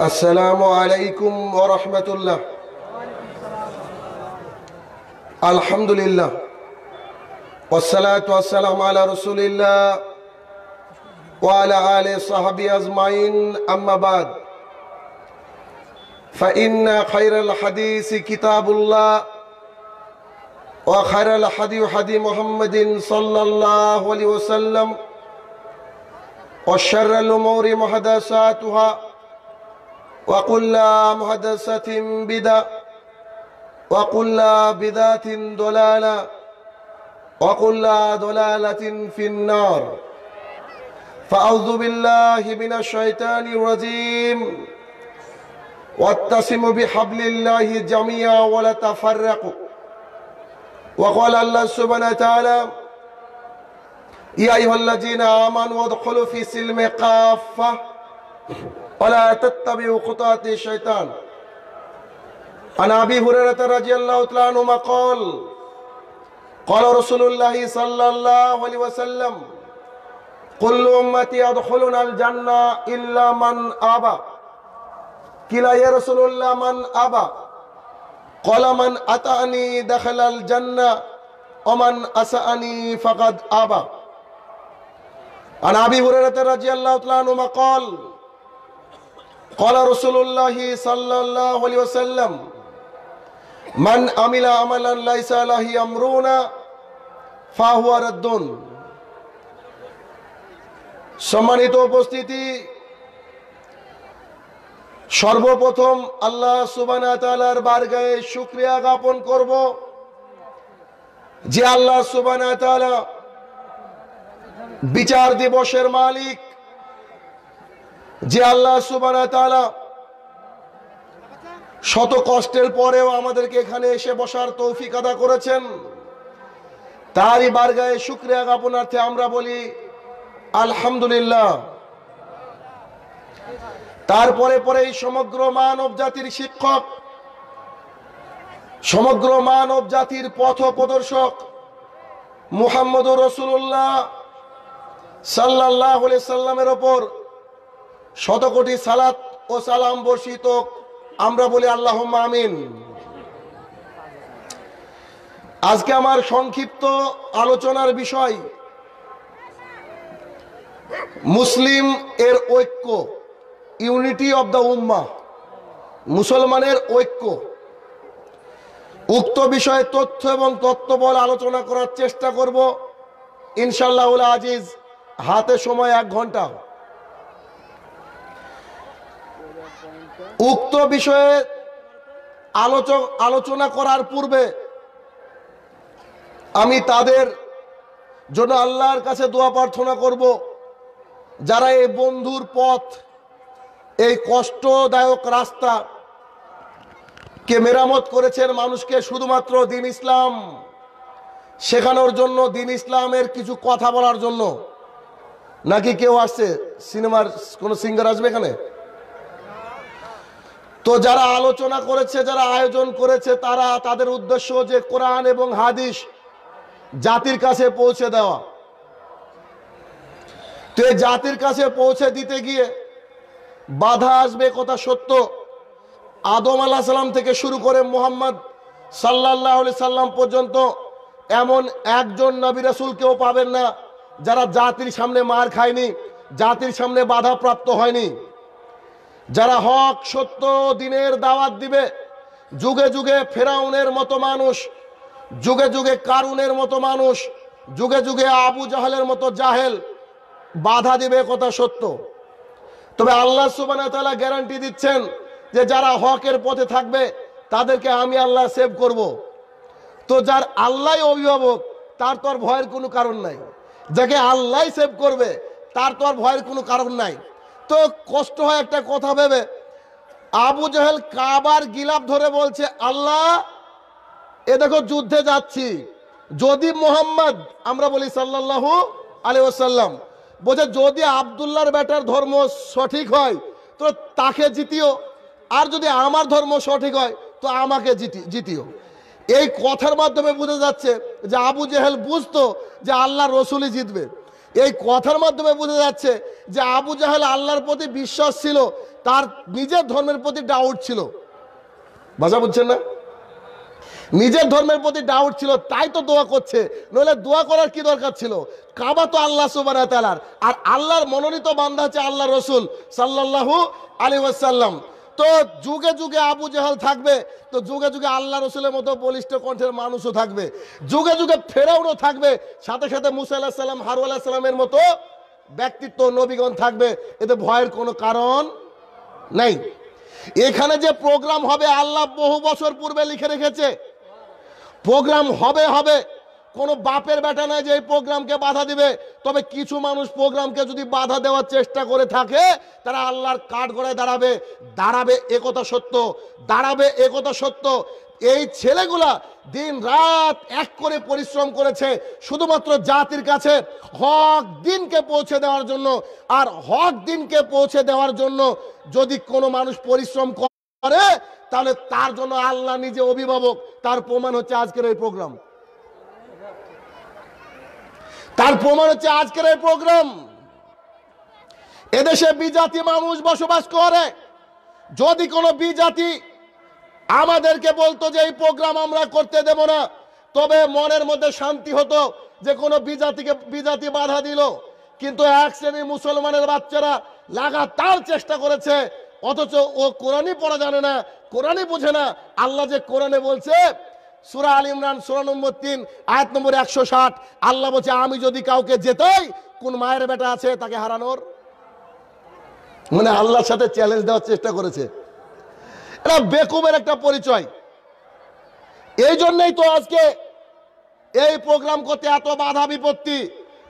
السلام عليكم ورحمة الله الحمد لله والصلاة والسلام على رسول الله وعلى آله صحبه أجمعين أما بعد فإن خير الحديث كتاب الله وخير الحديث حديث محمد صلى الله عليه وسلم وشر الأمور محدثاتها وكل محدثة بدعة وكل بدعة ضلالة وكل ضلالة في النار فأعوذ بالله من الشيطان الرجيم واتسموا بحبل الله جميعا ولا تفرقوا وقال الله سبحانه وتعالى يا أيها الذين آمنوا ادخلوا في سلم قافة ولا تتبعوا خطوات الشيطان عن ابي هريره رضي الله تعالى عنه قال قال رسول الله صلى الله عليه وسلم كل امتي يدخلون الجنه الا من ابى قيل يا رسول الله من ابى قال من اتاني دخل الجنه ومن اساني فقد ابى عن ابي هريره رضي الله تعالى عنه قال কলা রসুল্লাহ মান আমিলা আমালান লাইসা আলাহি আমরুনা সম্মানিত উপস্থিতি সর্বপ্রথম আল্লাহ সুবানা তালার বারগায়ে শুক্রিয়া জ্ঞাপন করব যে আল্লাহ সুবান বিচার দিবসের মালিক যে আল্লাহ তাআলা শত কষ্টের পরেও আমাদেরকে এখানে এসে বসার তৌফিক আদা করেছেন তারই বারগায়ে শুক্রিয়া জ্ঞাপনার্থে আমরা বলি আলহামদুলিল্লাহ তারপরে পরে এই সমগ্র মানব জাতির শিক্ষক সমগ্র মানব জাতির পথ প্রদর্শক মুহাম্মদ রসুল্লাহ সাল্লাহ সাল্লামের ওপর শতকোটি সালাত ও সালাম বর্ষিত আমরা বলি আল্লাহ আমিন আজকে আমার সংক্ষিপ্ত আলোচনার বিষয় মুসলিম এর ঐক্য ইউনিটি অব দ্য উম্মা মুসলমানের ঐক্য উক্ত বিষয়ে তথ্য এবং তত্ত্ববল আলোচনা করার চেষ্টা করব ইনশাল্লাহ আজিজ হাতে সময় এক ঘন্টা উক্ত বিষয়ে আলোচক আলোচনা করার পূর্বে আমি তাদের জন্য আল্লাহর কাছে দোয়া প্রার্থনা করব যারা এই বন্ধুর পথ এই কষ্টদায়ক রাস্তা কে মেরামত করেছেন মানুষকে শুধুমাত্র দিন ইসলাম শেখানোর জন্য দিন ইসলামের কিছু কথা বলার জন্য নাকি কেউ আসছে সিনেমার কোনো সিঙ্গার আসবে এখানে তো যারা আলোচনা করেছে যারা আয়োজন করেছে তারা তাদের উদ্দেশ্য যে কোরআন এবং হাদিস জাতির কাছে পৌঁছে দেওয়া তো এই জাতির কাছে পৌঁছে দিতে গিয়ে বাধা আসবে কথা সত্য আদম আল্লাহ সাল্লাম থেকে শুরু করে মোহাম্মদ সাল্লাহ সাল্লাম পর্যন্ত এমন একজন নবী রাসুল কেউ পাবেন না যারা জাতির সামনে মার খায়নি জাতির সামনে বাধাপ্রাপ্ত হয়নি যারা হক সত্য দিনের দাওয়াত দিবে যুগে যুগে ফেরাউনের মতো মানুষ যুগে যুগে কারুনের মতো মানুষ যুগে যুগে আবু জাহালের মতো জাহেল বাধা দিবে কথা সত্য তবে আল্লাহ সুবানা গ্যারান্টি দিচ্ছেন যে যারা হকের পথে থাকবে তাদেরকে আমি আল্লাহ সেভ করব। তো যার আল্লাহ অভিভাবক তার তো আর ভয়ের কোনো কারণ নাই যাকে আল্লাহ সেভ করবে তার তো আর ভয়ের কোনো কারণ নাই এত কষ্ট হয় একটা কথা ভেবে আবু জাহেল কাবার গিলাপ ধরে বলছে আল্লাহ এ দেখো যুদ্ধে যাচ্ছি যদি মোহাম্মদ আমরা বলি সাল্লাহু আলি ওসাল্লাম বলছে যদি আবদুল্লার বেটার ধর্ম সঠিক হয় তো তাকে জিতিও আর যদি আমার ধর্ম সঠিক হয় তো আমাকে জিতি জিতিও এই কথার মাধ্যমে বোঝা যাচ্ছে যে আবু জেহেল বুঝতো যে আল্লাহ রসুলই জিতবে এই কথার মাধ্যমে বোঝা যাচ্ছে যে আবু জাহেল আল্লাহর প্রতি বিশ্বাস ছিল তার নিজের ধর্মের প্রতি ডাউট ছিল বাজা বুঝছেন না নিজের ধর্মের প্রতি ডাউট ছিল তাই তো দোয়া করছে নইলে দোয়া করার কি দরকার ছিল কাবা তো আল্লাহ সুবান আর আল্লাহর মনোনীত বান্ধা আছে আল্লাহ রসুল সাল্লাহু আলী ওয়াসাল্লাম তো যুগে যুগে আবু জেহাল থাকবে তো যুগে যুগে আল্লাহ রসুলের মতো বলিষ্ঠ কণ্ঠের মানুষও থাকবে যুগে যুগে ফেরাউনও থাকবে সাথে সাথে মুসা আল্লাহ সাল্লাম হারু আল্লাহ সাল্লামের মতো ব্যক্তিত্ব নবীগণ থাকবে এতে ভয়ের কোনো কারণ নেই এখানে যে প্রোগ্রাম হবে আল্লাহ বহু বছর পূর্বে লিখে রেখেছে প্রোগ্রাম হবে হবে কোনো বাপের বেটা নাই যে এই প্রোগ্রামকে বাধা দিবে তবে কিছু মানুষ প্রোগ্রামকে যদি বাধা দেওয়ার চেষ্টা করে থাকে তারা আল্লাহর কাঠ গড়ায় দাঁড়াবে দাঁড়াবে একথা সত্য দাঁড়াবে একথা সত্য এই ছেলেগুলা দিন রাত এক করে পরিশ্রম করেছে শুধুমাত্র জাতির কাছে হক দিনকে পৌঁছে দেওয়ার জন্য আর হক দিনকে পৌঁছে দেওয়ার জন্য যদি কোনো মানুষ পরিশ্রম করে তাহলে তার জন্য আল্লাহ নিজে অভিভাবক তার প্রমাণ হচ্ছে আজকের এই প্রোগ্রাম তার প্রমাণ হচ্ছে আজকের এই প্রোগ্রাম এদেশে বিজাতি মানুষ বসবাস করে যদি কোনো বিজাতি আমাদেরকে বলতো যে এই প্রোগ্রাম আমরা করতে দেব না তবে মনের মধ্যে শান্তি হতো যে কোনো বিজাতিকে বিজাতি বাধা দিল কিন্তু এক শ্রেণী মুসলমানের বাচ্চারা লাগাতার চেষ্টা করেছে অথচ ও কোরআনই পড়া জানে না কোরআনই বুঝে না আল্লাহ যে কোরআনে বলছে সুরা আল ইমরান সুরা নম্বর তিন আয়াত নম্বর একশো ষাট আল্লাহ বলছে আমি যদি কাউকে যেতেই কোন মায়ের বেটা আছে তাকে হারানোর মানে আল্লাহর সাথে চ্যালেঞ্জ দেওয়ার চেষ্টা করেছে এটা বেকুবের একটা পরিচয় এই জন্যই তো আজকে এই প্রোগ্রাম করতে এত বাধা বিপত্তি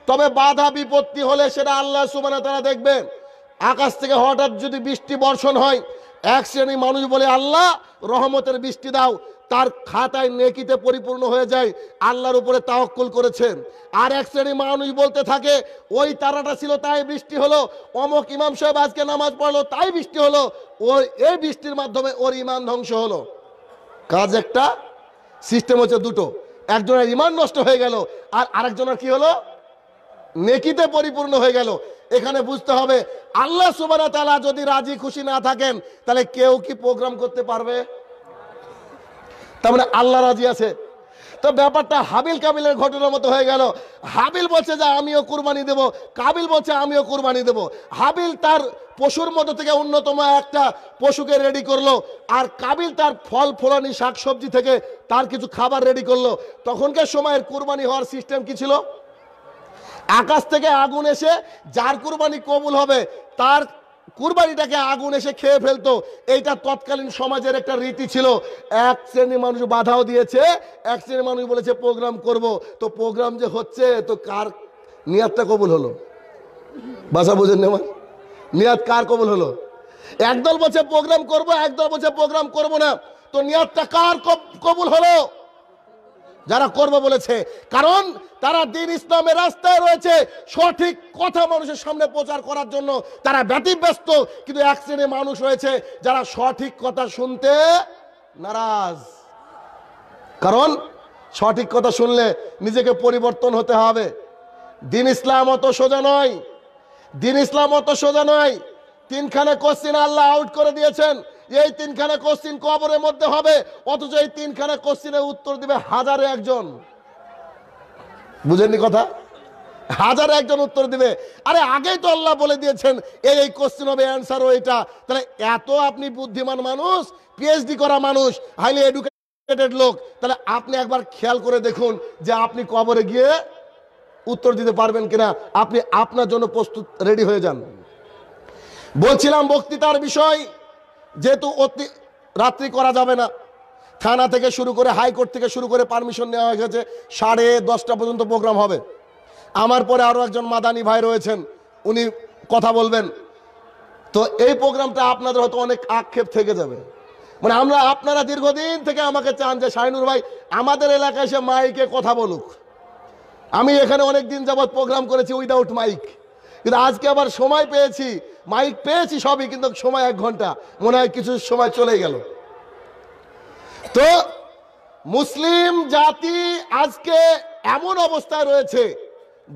তবে বাধা বিপত্তি হলে সেটা আল্লাহ সুবানা তারা দেখবেন আকাশ থেকে হঠাৎ যদি বৃষ্টি বর্ষণ হয় এক শ্রেণী মানুষ বলে আল্লাহ রহমতের বৃষ্টি দাও তার খাতায় নেকিতে পরিপূর্ণ হয়ে যায় আল্লাহর উপরে তাওক্কুল করেছে আর এক শ্রেণী মানুষ বলতে থাকে ওই তারাটা ছিল তাই বৃষ্টি হলো অমক ইমাম সাহেব আজকে নামাজ পড়লো তাই বৃষ্টি হলো ওই এই বৃষ্টির মাধ্যমে ওর ইমান ধ্বংস হলো কাজ একটা সিস্টেম হচ্ছে দুটো একজনের ইমান নষ্ট হয়ে গেল আর আরেকজনের কি হলো নেকিতে পরিপূর্ণ হয়ে গেল এখানে বুঝতে হবে আল্লাহ সুবানা তালা যদি রাজি খুশি না থাকেন তাহলে কেউ কি প্রোগ্রাম করতে পারবে তার মানে আল্লাহ রাজি আছে তো ব্যাপারটা হাবিল কাবিলের ঘটনার মতো হয়ে গেল হাবিল বলছে যে আমিও কুরবানি দেব কাবিল বলছে আমিও কুরবানি দেব হাবিল তার পশুর মতো থেকে অন্যতম একটা পশুকে রেডি করলো আর কাবিল তার ফল ফলানি সবজি থেকে তার কিছু খাবার রেডি করলো তখনকার সময়ের কুরবানি হওয়ার সিস্টেম কি ছিল আকাশ থেকে আগুন এসে যার কুরবানি কবুল হবে তার কুরবানিটাকে আগুন এসে খেয়ে ফেলতো এইটা তৎকালীন সমাজের একটা রীতি ছিল এক শ্রেণীর মানুষ বাধাও দিয়েছে এক শ্রেণীর মানুষ বলেছে প্রোগ্রাম করব তো প্রোগ্রাম যে হচ্ছে তো কার নিয়াদটা কবুল হলো বাসা বোঝেন নেমান নিয়াদ কার কবুল হলো একদল বলছে প্রোগ্রাম করব একদল বলছে প্রোগ্রাম করব না তো নিয়াদটা কার কবুল হলো যারা করব বলেছে কারণ তারা দিন ইসলামের রাস্তায় রয়েছে সঠিক কথা মানুষের সামনে প্রচার করার জন্য তারা ব্যতিব্যস্ত কিন্তু এক শ্রেণীর মানুষ রয়েছে যারা সঠিক কথা শুনতে নারাজ কারণ সঠিক কথা শুনলে নিজেকে পরিবর্তন হতে হবে দিন ইসলাম অত সোজা নয় দিন ইসলাম অত সোজা নয় তিনখানে কোশ্চিন আল্লাহ আউট করে দিয়েছেন যে এই তিনখানা কোশ্চিন কবরের মধ্যে হবে অথচ এই তিনখানা কোশ্চিনের উত্তর দিবে হাজারে একজন বুঝেননি কথা হাজার একজন উত্তর দিবে আরে আগেই তো আল্লাহ বলে দিয়েছেন এই এই কোশ্চিন হবে ও এটা তাহলে এত আপনি বুদ্ধিমান মানুষ পিএইচডি করা মানুষ হাইলি এডুকেটেড লোক তাহলে আপনি একবার খেয়াল করে দেখুন যে আপনি কবরে গিয়ে উত্তর দিতে পারবেন কিনা আপনি আপনার জন্য প্রস্তুত রেডি হয়ে যান বলছিলাম বক্তৃতার বিষয় যেহেতু অতি রাত্রি করা যাবে না থানা থেকে শুরু করে হাইকোর্ট থেকে শুরু করে পারমিশন নেওয়া হয়ে গেছে সাড়ে দশটা পর্যন্ত প্রোগ্রাম হবে আমার পরে আরও একজন মাদানি ভাই রয়েছেন উনি কথা বলবেন তো এই প্রোগ্রামটা আপনাদের হয়তো অনেক আক্ষেপ থেকে যাবে মানে আমরা আপনারা দীর্ঘদিন থেকে আমাকে চান যে শাহিনুর ভাই আমাদের এলাকায় এসে মাইকে কথা বলুক আমি এখানে অনেক দিন যাবৎ প্রোগ্রাম করেছি উইদাউট মাইক কিন্তু আজকে আবার সময় পেয়েছি মাইক পেয়েছি সবই কিন্তু সময় এক ঘন্টা মনে হয় কিছু সময় চলে গেল তো মুসলিম জাতি আজকে এমন অবস্থায় রয়েছে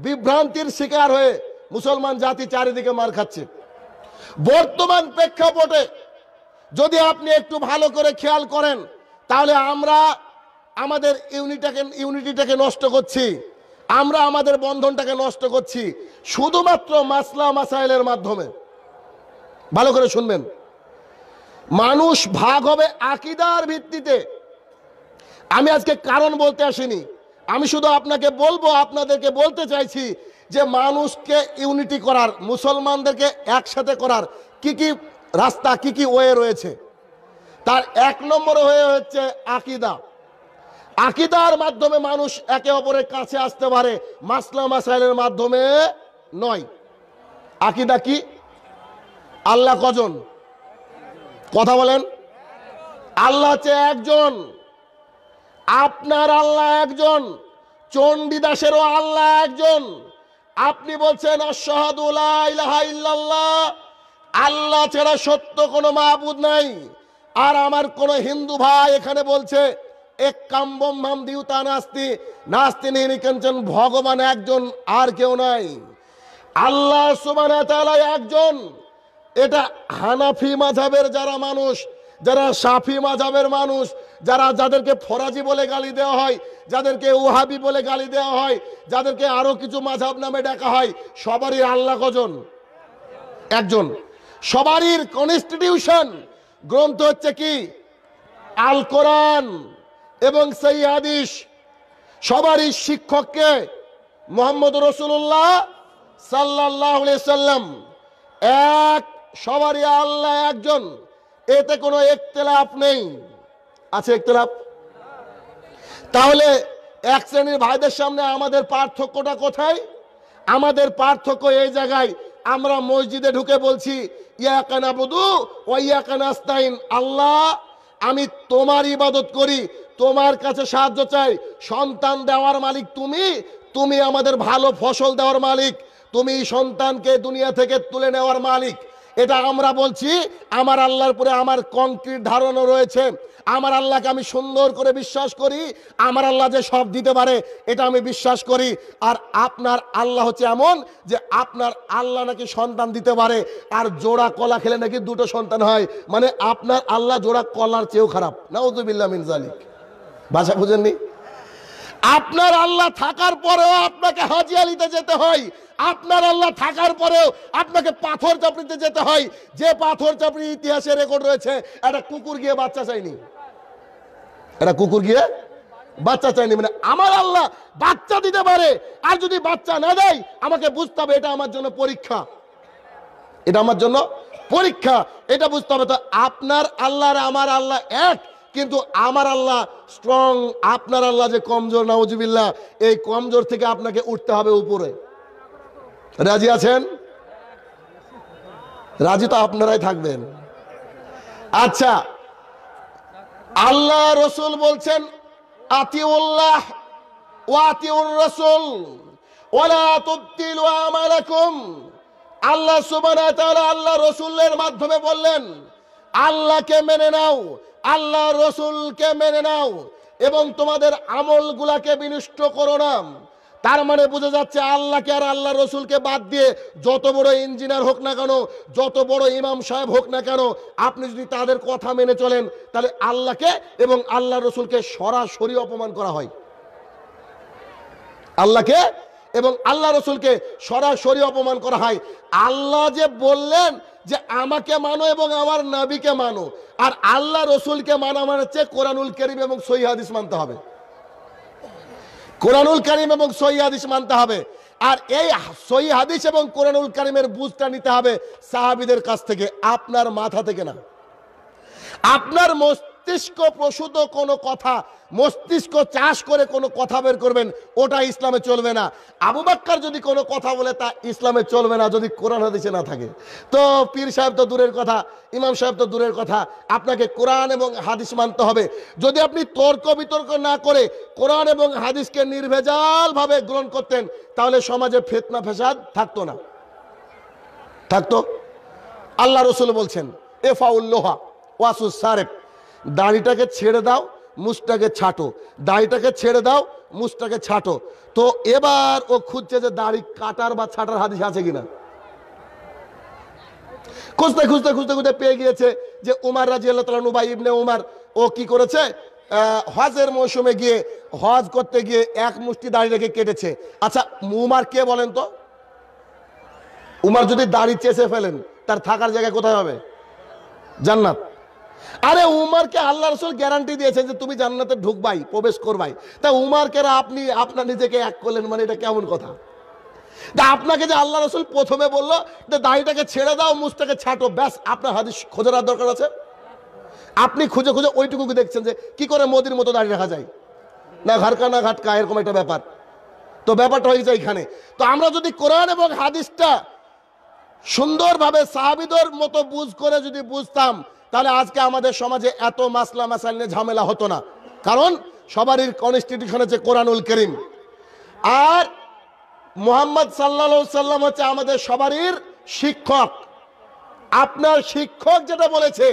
বিভ্রান্তির শিকার হয়ে মুসলমান জাতি চারিদিকে মার খাচ্ছে বর্তমান প্রেক্ষাপটে যদি আপনি একটু ভালো করে খেয়াল করেন তাহলে আমরা আমাদের ইউনিটাকে ইউনিটিটাকে নষ্ট করছি আমরা আমাদের বন্ধনটাকে নষ্ট করছি শুধুমাত্র মাসলা মাসাইলের মাধ্যমে ভালো করে শুনবেন মানুষ ভাগ হবে আকিদার ভিত্তিতে আমি আজকে কারণ বলতে আসিনি আমি শুধু আপনাকে বলবো আপনাদেরকে বলতে চাইছি যে মানুষকে ইউনিটি করার মুসলমানদেরকে একসাথে করার কি কি রাস্তা কি কি ওয়ে রয়েছে তার এক নম্বর হয়ে হচ্ছে আকিদা আকিদার মাধ্যমে মানুষ একে অপরের কাছে আসতে পারে মাসলা মাসাইলের মাধ্যমে নয় আকিদা কি আল্লাহ কজন কথা বলেন আল্লাহ হচ্ছে একজন আপনার আল্লাহ একজন চণ্ডীদাসেরও আল্লাহ একজন আপনি বলছেন আল্লাহ ছাড়া সত্য কোনো মাহবুদ নাই আর আমার কোনো হিন্দু ভাই এখানে বলছে এক কাম্বম মাম দিউতা নাস্তি নাস্তি নিহি কাঞ্চন ভগবান একজন আর কেউ নাই আল্লাহ সুবান একজন এটা হানাফি মাঝাবের যারা মানুষ যারা সাফি মাঝাবের মানুষ যারা যাদেরকে ফরাজি বলে গালি দেওয়া হয় যাদেরকে ওহাবি বলে গালি দেওয়া হয় যাদেরকে আরও কিছু মাঝাব নামে ডাকা হয় সবারই আল্লাহ কজন একজন সবারই কনস্টিটিউশন গ্রন্থ হচ্ছে কি আল কোরআন এবং সেই হাদিস সবারই শিক্ষককে মোহাম্মদ রসুল্লাহ সাল্লাহাম এক সবারই আল্লাহ একজন এতে কোনো একতলাপ নেই আছে একতলাপ তাহলে এক শ্রেণীর ভাইদের সামনে আমাদের পার্থক্যটা কোথায় আমাদের পার্থক্য এই জায়গায় আমরা মসজিদে ঢুকে বলছি ইয়াকানা বধু ও ইয়াকানাস্তাইন আল্লাহ আমি তোমার ইবাদত করি তোমার কাছে সাহায্য চাই সন্তান দেওয়ার মালিক তুমি তুমি আমাদের ভালো ফসল দেওয়ার মালিক তুমি সন্তানকে দুনিয়া থেকে তুলে নেওয়ার মালিক এটা আমরা বলছি আমার আল্লাহর পরে আমার কংক্রিট ধারণা রয়েছে আমার আল্লাহকে আমি সুন্দর করে বিশ্বাস করি আমার আল্লাহ যে সব দিতে পারে এটা আমি বিশ্বাস করি আর আপনার আল্লাহ হচ্ছে এমন যে আপনার আল্লাহ নাকি সন্তান দিতে পারে আর জোড়া কলা খেলে নাকি দুটো সন্তান হয় মানে আপনার আল্লাহ জোড়া কলার চেয়েও খারাপ না উজুবিল্লা মিনজালিক ভাষা বুঝেননি আপনার আল্লাহ থাকার পরেও আপনাকে হাজি আলিতে যেতে হয় আপনার আল্লাহ থাকার পরেও আপনাকে পাথর চাপড়িতে যেতে হয় যে পাথর চাপড়ি ইতিহাসে রেকর্ড রয়েছে একটা কুকুর গিয়ে বাচ্চা চাইনি একটা কুকুর গিয়ে বাচ্চা চাইনি মানে আমার আল্লাহ বাচ্চা দিতে পারে আর যদি বাচ্চা না দেয় আমাকে বুঝতে হবে এটা আমার জন্য পরীক্ষা এটা আমার জন্য পরীক্ষা এটা বুঝতে হবে তো আপনার আল্লাহ আর আমার আল্লাহ এক কিন্তু আমার আল্লাহ স্ট্রং আপনার আল্লাহ যে কমজোর নাউজুবিল্লাহ এই কমজোর থেকে আপনাকে উঠতে হবে উপরে রাজি আছেন রাজি তো আপনারাই থাকবেন আচ্ছা আল্লাহ রসুল বলছেন আতিউল্লাহ রসুল ওলা আল্লাহ সুবহানাহু আল্লাহ রসুলের মাধ্যমে বললেন আল্লাহকে মেনে নাও আল্লাহ রসুলকে মেনে নাও এবং তোমাদের আমলগুলাকে বিনষ্ট করো নাম তার মানে বোঝা যাচ্ছে আল্লাহকে আর আল্লাহ রসুলকে বাদ দিয়ে যত বড় ইঞ্জিনিয়ার হোক না কেন যত বড় ইমাম সাহেব হোক না কেন আপনি যদি তাদের কথা মেনে চলেন তাহলে আল্লাহকে এবং আল্লাহ রসুলকে সরাসরি অপমান করা হয় আল্লাহকে এবং আল্লাহ রসুলকে সরাসরি অপমান করা হয় আল্লাহ যে বললেন যে আমাকে মানো এবং আমার নাবিকে মানো আর আল্লাহ রসুলকে মানা মানে হচ্ছে কোরআনুল করিম এবং সহি হাদিস মানতে হবে কোরআনুল করিম এবং সহি হাদিস মানতে হবে আর এই সহি হাদিস এবং কোরআনুল করিমের বুঝটা নিতে হবে সাহাবিদের কাছ থেকে আপনার মাথা থেকে না আপনার মস্ত মস্তিষ্ক প্রসূত কোনো কথা মস্তিষ্ক চাষ করে কোনো কথা বের করবেন ওটা ইসলামে চলবে না আবু বাক্কার যদি কোনো কথা বলে তা ইসলামে চলবে না যদি কোরআন হাদিসে না থাকে তো পীর সাহেব তো দূরের কথা ইমাম সাহেব তো দূরের কথা আপনাকে কোরআন এবং হাদিস মানতে হবে যদি আপনি তর্ক বিতর্ক না করে কোরআন এবং হাদিসকে নির্ভেজালভাবে গ্রহণ করতেন তাহলে সমাজে ফেতনা ফেসাদ থাকতো না থাকতো আল্লাহ রসুল বলছেন এফাউল্লোহা ওয়াসুস সারেক দাড়িটাকে ছেড়ে দাও মুসটাকে ছাটো দাড়িটাকে ছেড়ে দাও মুসটাকে ছাটো তো এবার ও খুঁজছে যে দাড়ি কাটার বা ছাটার হাদিস আছে কিনা খুঁজতে খুঁজতে খুঁজতে খুঁজতে পেয়ে গিয়েছে যে উমার রাজি আল্লাহ ইবনে উমার ও কি করেছে হজের মৌসুমে গিয়ে হজ করতে গিয়ে এক মুষ্টি দাড়ি রেখে কেটেছে আচ্ছা উমার কে বলেন তো উমার যদি দাড়ি চেষে ফেলেন তার থাকার জায়গায় কোথায় হবে জান্নাত আরে উমারকে আল্লাহ রসুল গ্যারান্টি দিয়েছেন যে তুমি জান্নাতে ঢুকবাই প্রবেশ করবাই তা উমারকে আপনি আপনার নিজেকে এক করলেন মানে এটা কেমন কথা আপনাকে যে আল্লাহ রসুল প্রথমে বললো যে দাড়িটাকে ছেড়ে দাও মুসটাকে ছাটো ব্যাস আপনার হাদিস খোঁজার দরকার আছে আপনি খুঁজে খুঁজে ওইটুকু দেখছেন যে কি করে মোদির মতো দাঁড়িয়ে রাখা যায় না ঘাটকা না ঘাটকা এরকম একটা ব্যাপার তো ব্যাপারটা হয়ে যায় এখানে তো আমরা যদি কোরআন এবং হাদিসটা সুন্দরভাবে সাহাবিদর মতো বুঝ করে যদি বুঝতাম তাহলে আজকে আমাদের সমাজে এত মাসলা মাসাল নিয়ে ঝামেলা হতো না কারণ সবারই কনস্টিটিউশন হচ্ছে কোরআনুল করিম আর মোহাম্মদ সাল্লা সাল্লাম হচ্ছে আমাদের সবারই শিক্ষক আপনার শিক্ষক যেটা বলেছে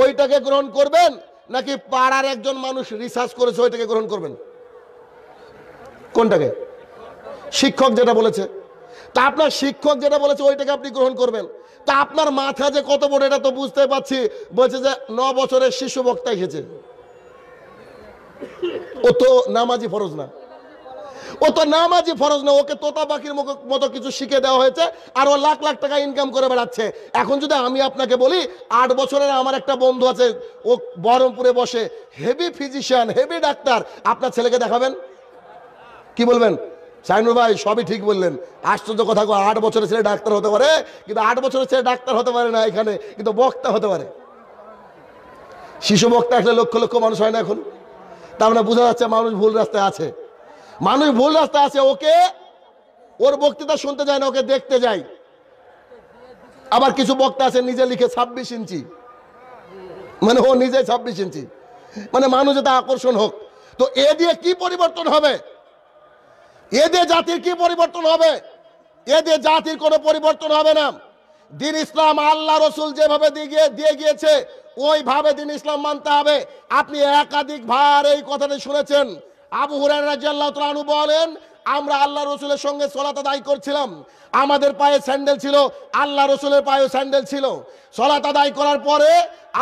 ওইটাকে গ্রহণ করবেন নাকি পাড়ার একজন মানুষ রিসার্চ করেছে ওইটাকে গ্রহণ করবেন কোনটাকে শিক্ষক যেটা বলেছে তা আপনার শিক্ষক যেটা বলেছে ওইটাকে আপনি গ্রহণ করবেন তা আপনার মাথা যে কত বড় এটা তো বুঝতে পারছি বলছে যে ন বছরের শিশু বক্তা এসেছে ও তো নামাজি ফরজ না ও তো নামাজি ফরজ না ওকে তোতা পাখির মতো কিছু শিখে দেওয়া হয়েছে আর ও লাখ লাখ টাকা ইনকাম করে বেড়াচ্ছে এখন যদি আমি আপনাকে বলি আট বছরের আমার একটা বন্ধু আছে ও বহরমপুরে বসে হেভি ফিজিশিয়ান হেভি ডাক্তার আপনার ছেলেকে দেখাবেন কি বলবেন সাইনু ভাই সবই ঠিক বললেন আশ্চর্য কথা আট বছরের ছেলে ডাক্তার হতে পারে কিন্তু আট বছরের ছেলে ডাক্তার হতে পারে না এখানে কিন্তু বক্তা হতে পারে শিশু বক্তা আসলে লক্ষ লক্ষ মানুষ হয় না এখন তার মানে বোঝা যাচ্ছে মানুষ ভুল রাস্তায় আছে মানুষ ভুল রাস্তায় আছে ওকে ওর বক্তৃতা শুনতে যায় না ওকে দেখতে যায় আবার কিছু বক্তা আছে নিজে লিখে ছাব্বিশ ইঞ্চি মানে ও নিজে ছাব্বিশ ইঞ্চি মানে মানুষ এটা আকর্ষণ হোক তো এ দিয়ে কি পরিবর্তন হবে এদের জাতির কি পরিবর্তন হবে এদের জাতির কোনো পরিবর্তন হবে না দিন ইসলাম আল্লাহ রসুল যেভাবে দিয়ে দিয়ে গিয়েছে ওইভাবে দিন ইসলাম মানতে হবে আপনি একাধিক ভার এই কথাটি শুনেছেন আবু হুরান বলেন আমরা আল্লাহ রসুলের সঙ্গে সলাতে দায়ী করছিলাম আমাদের পায়ে স্যান্ডেল ছিল আল্লাহ রসুলের পায়ে স্যান্ডেল ছিল সলাতে দায়ী করার পরে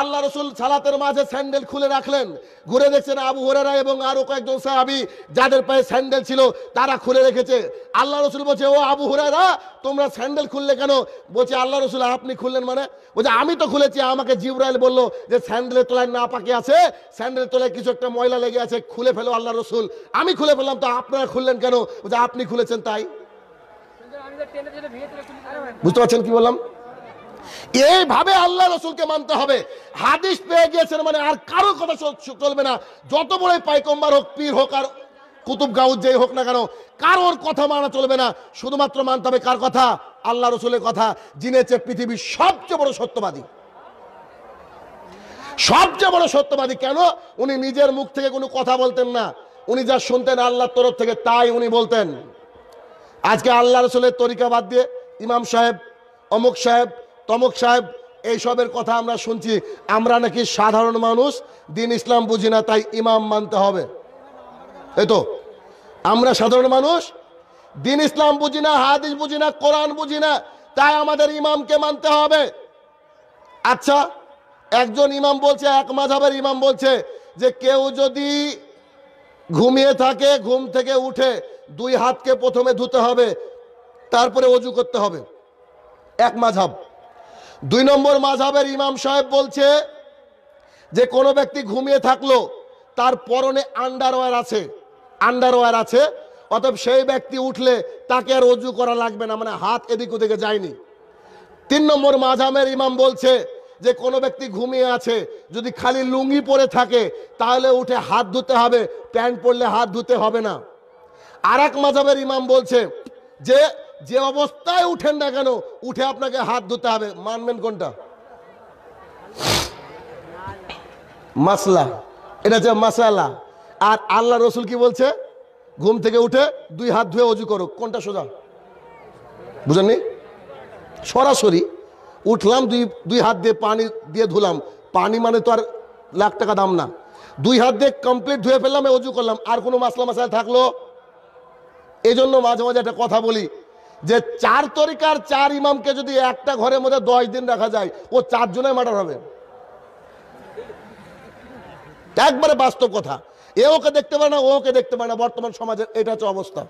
আল্লাহ রসুল সালাতের মাঝে স্যান্ডেল খুলে রাখলেন ঘুরে দেখছেন আবু হরারা এবং আরো কয়েকজন সাহাবি যাদের পায়ে স্যান্ডেল ছিল তারা খুলে রেখেছে আল্লাহ রসুল বলছে ও আবু হরারা তোমরা স্যান্ডেল খুললে কেন বলছে আল্লাহ রসুল আপনি খুললেন মানে বলছে আমি তো খুলেছি আমাকে জিবরাইল বললো যে স্যান্ডেলের তলায় না পাকি আছে স্যান্ডেলের তলায় কিছু একটা ময়লা লেগে আছে খুলে ফেলো আল্লাহ রসুল আমি খুলে ফেললাম তো আপনারা খুললেন কেন বলছে আপনি খুলেছেন তাই বুঝতে পারছেন কি বললাম এইভাবে আল্লাহ রসুলকে মানতে হবে হাদিস পেয়ে গিয়েছেন মানে আর কারো কথা চলবে না যত বড়ই পাইকম্বার হোক পীর হোক আর কুতুব গাউদ যেই হোক না কেন কারোর কথা মানা চলবে না শুধুমাত্র মানতে হবে কার কথা আল্লাহ রসুলের কথা জিনেছে পৃথিবীর সবচেয়ে বড় সত্যবাদী সবচেয়ে বড় সত্যবাদী কেন উনি নিজের মুখ থেকে কোনো কথা বলতেন না উনি যা শুনতেন আল্লাহর তরফ থেকে তাই উনি বলতেন আজকে আল্লাহ রসুলের তরিকা বাদ দিয়ে ইমাম সাহেব অমুক সাহেব তমক সাহেব এইসবের কথা আমরা শুনছি আমরা নাকি সাধারণ মানুষ দিন ইসলাম বুঝি না তাই ইমাম মানতে হবে এই তো আমরা সাধারণ মানুষ দিন ইসলাম বুঝি না হাদিস বুঝি না কোরআন বুঝি না তাই আমাদের ইমামকে মানতে হবে আচ্ছা একজন ইমাম বলছে এক মাঝাবের ইমাম বলছে যে কেউ যদি ঘুমিয়ে থাকে ঘুম থেকে উঠে দুই হাতকে প্রথমে ধুতে হবে তারপরে অজু করতে হবে এক মাঝাব দুই নম্বর মাঝাবের ইমাম সাহেব বলছে যে কোনো ব্যক্তি ঘুমিয়ে থাকলো তার পরনে আন্ডারওয়্যার আছে আন্ডারওয়্যার আছে অতএব সেই ব্যক্তি উঠলে তাকে আর অজু করা লাগবে না মানে হাত এদিক ওদিকে যায়নি তিন নম্বর মাঝামের ইমাম বলছে যে কোনো ব্যক্তি ঘুমিয়ে আছে যদি খালি লুঙ্গি পরে থাকে তাহলে উঠে হাত ধুতে হবে প্যান্ট পরলে হাত ধুতে হবে না আর এক মাঝাবের ইমাম বলছে যে যে অবস্থায় উঠেন না কেন উঠে আপনাকে হাত ধুতে হবে মানবেন কোনটা মাসলা এটা হচ্ছে মাসালা আর আল্লাহ রসুল কি বলছে ঘুম থেকে উঠে দুই হাত ধুয়ে অজু করো কোনটা সোজা বুঝলেন সরাসরি উঠলাম দুই দুই হাত দিয়ে পানি দিয়ে ধুলাম পানি মানে তো আর লাখ টাকা দাম না দুই হাত দিয়ে কমপ্লিট ধুয়ে ফেললাম অজু করলাম আর কোনো মাসলা মাসালা থাকলো এজন্য মাঝে মাঝে একটা কথা বলি যে চার তরিকার চার ইমামকে যদি একটা ঘরের মধ্যে দশ দিন রাখা যায় ও চারজনে মার্ডার হবে একবারে বাস্তব কথা এ ওকে দেখতে পারে না ওকে দেখতে পারে না বর্তমান সমাজের এটা হচ্ছে অবস্থা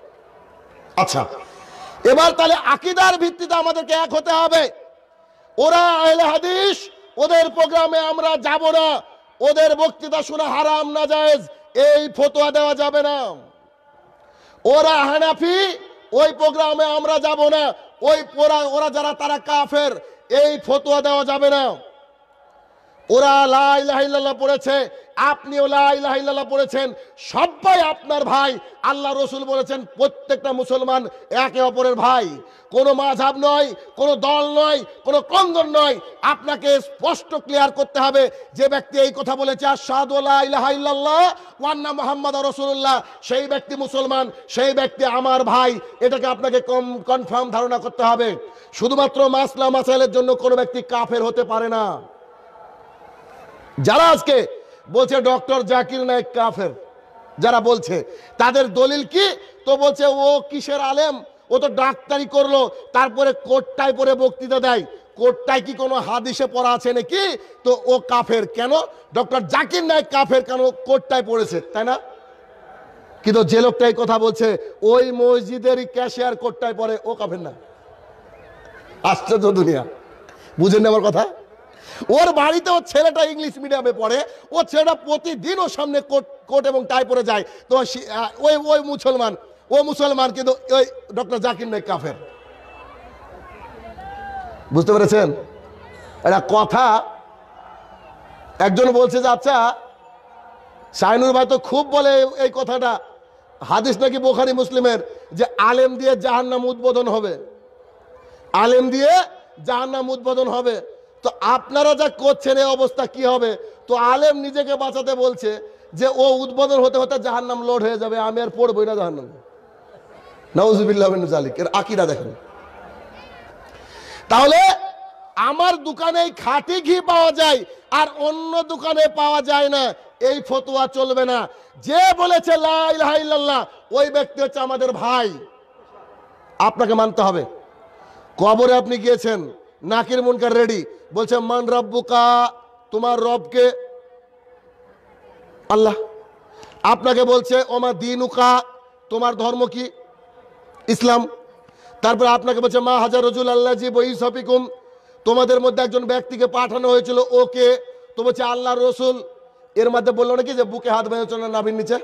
আচ্ছা এবার তাহলে আকিদার ভিত্তিতে আমাদেরকে এক হতে হবে ওরা আহলে হাদিস ওদের প্রোগ্রামে আমরা যাব না ওদের বক্তৃতা শুনে হারাম না জায়েজ এই ফতোয়া দেওয়া যাবে না ওরা হানাফি ওই প্রোগ্রামে আমরা যাব না ওই পোড়া ওরা যারা তারা কাফের এই ফতোয়া দেওয়া যাবে না ওরা লাহ পড়েছে আপনি লাইলাহ পড়েছেন সবাই আপনার ভাই আল্লাহ রসুল বলেছেন প্রত্যেকটা মুসলমান একে অপরের ভাই কোনো মাঝাব নয় কোনো দল নয় কোনো কন্দন নয় আপনাকে স্পষ্ট ক্লিয়ার করতে হবে যে ব্যক্তি এই কথা বলেছে আসাদুল্লাহ ওয়ান্না মোহাম্মদ রসুল্লাহ সেই ব্যক্তি মুসলমান সেই ব্যক্তি আমার ভাই এটাকে আপনাকে কম কনফার্ম ধারণা করতে হবে শুধুমাত্র মাসলা মাসাইলের জন্য কোনো ব্যক্তি কাফের হতে পারে না যারা আজকে বলছে ডক্টর জাকির নায়ক কাফের যারা বলছে তাদের দলিল কি তো বলছে ও কিসের আলেম ও তো ডাক্তারি করলো তারপরে কোটটায় পরে বক্তৃতা দেয় কোর্টটায় কি কোনো হাদিসে পড়া আছে নাকি তো ও কাফের কেন ডক্টর জাকির নায়ক কাফের কেন কোটটায় পড়েছে তাই না কিন্তু যে লোকটাই কথা বলছে ওই মসজিদেরই ক্যাশিয়ার কোটটায় পরে ও কাফের না আশ্চর্য দুনিয়া বুঝেন আমার কথা ওর বাড়িতে ওর ছেলেটা ইংলিশ মিডিয়ামে পড়ে ও ছেলেটা প্রতিদিন ওর সামনে কোট কোট এবং টাই পরে যায় তো ওই ওই মুসলমান ও মুসলমান কিন্তু ওই ডক্টর জাকির নাই কাফের বুঝতে পেরেছেন এটা কথা একজন বলছে যে আচ্ছা সাইনুর ভাই তো খুব বলে এই কথাটা হাদিস নাকি বোখারি মুসলিমের যে আলেম দিয়ে জাহান্নাম উদ্বোধন হবে আলেম দিয়ে জাহান্নাম উদ্বোধন হবে তো আপনারা যা করছেন এই অবস্থা কি হবে তো আলেম নিজেকে বাঁচাতে বলছে যে ও উদ্বোধন হতে হতে জাহার নাম লোড হয়ে যাবে আমি আর পড়বই না জাহার নাম নওয়াজুবিল্লাহ জালিক এর আকিরা দেখেন তাহলে আমার দোকানে খাঁটি ঘি পাওয়া যায় আর অন্য দোকানে পাওয়া যায় না এই ফতোয়া চলবে না যে বলেছে লাইল্লাহ ওই ব্যক্তি হচ্ছে আমাদের ভাই আপনাকে মানতে হবে কবরে আপনি গিয়েছেন নাকির মুনকার রেডি বলছে মান রব্বুকা তোমার রবকে আল্লাহ আপনাকে বলছে ওমা দিনুকা তোমার ধর্ম কি ইসলাম তারপর আপনাকে বলছে মা হাজার রজুল আল্লাহজি বই সফিকুম তোমাদের মধ্যে একজন ব্যক্তিকে পাঠানো হয়েছিল ওকে তো বলছে আল্লাহ রসুল এর মধ্যে বললো নাকি যে বুকে হাত বেঁধেছ না নাভির নিচে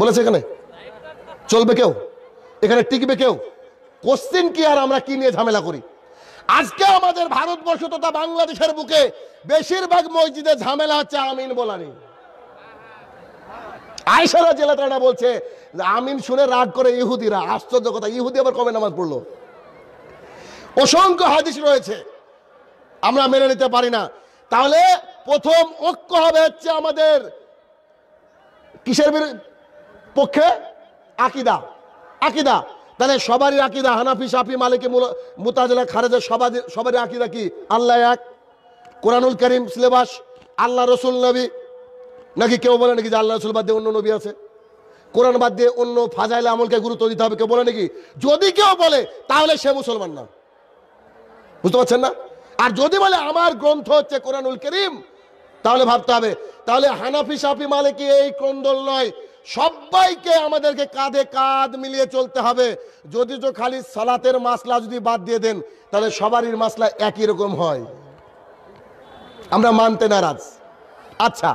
বলেছে এখানে চলবে কেউ এখানে টিকবে কেউ কোশ্চিন কি আর আমরা কি নিয়ে ঝামেলা করি আজকে আমাদের ভারতবর্ষ তথা বাংলাদেশের বুকে বেশিরভাগ মসজিদে ঝামেলা হচ্ছে আমিন বলানি আয়সারা জেলাটা বলছে আমিন শুনে রাগ করে ইহুদিরা আশ্চর্য কথা ইহুদি আবার কবে নামাজ পড়ল অসংখ্য হাদিস রয়েছে আমরা মেনে নিতে পারি না তাহলে প্রথম ঐক্য হবে হচ্ছে আমাদের কিসের পক্ষে আকিদা আকিদা তাহলে সবারই আকিদা হানাফি সাফি মালিকি মুতাজলা খারেজা সবার সবারই আকিদা কি আল্লাহ এক কোরআনুল করিম সিলেবাস আল্লাহ রসুল নবী নাকি কেউ বলে নাকি যে আল্লাহ রসুল বাদ দিয়ে অন্য নবী আছে কোরআন বাদ দিয়ে অন্য ফাজাইল আমলকে গুরুত্ব দিতে হবে কেউ বলে নাকি যদি কেউ বলে তাহলে সে মুসলমান না বুঝতে পারছেন না আর যদি বলে আমার গ্রন্থ হচ্ছে কোরআনুল করিম তাহলে ভাবতে হবে তাহলে হানাফি সাফি মালিকি এই ক্রন্দল নয় সবাইকে আমাদেরকে কাঁধে কাঁধ মিলিয়ে চলতে হবে যদি তো খালি সালাতের মাসলা যদি বাদ দিয়ে দেন তাহলে সবারই মাসলা একই রকম হয় আমরা মানতে নারাজ আচ্ছা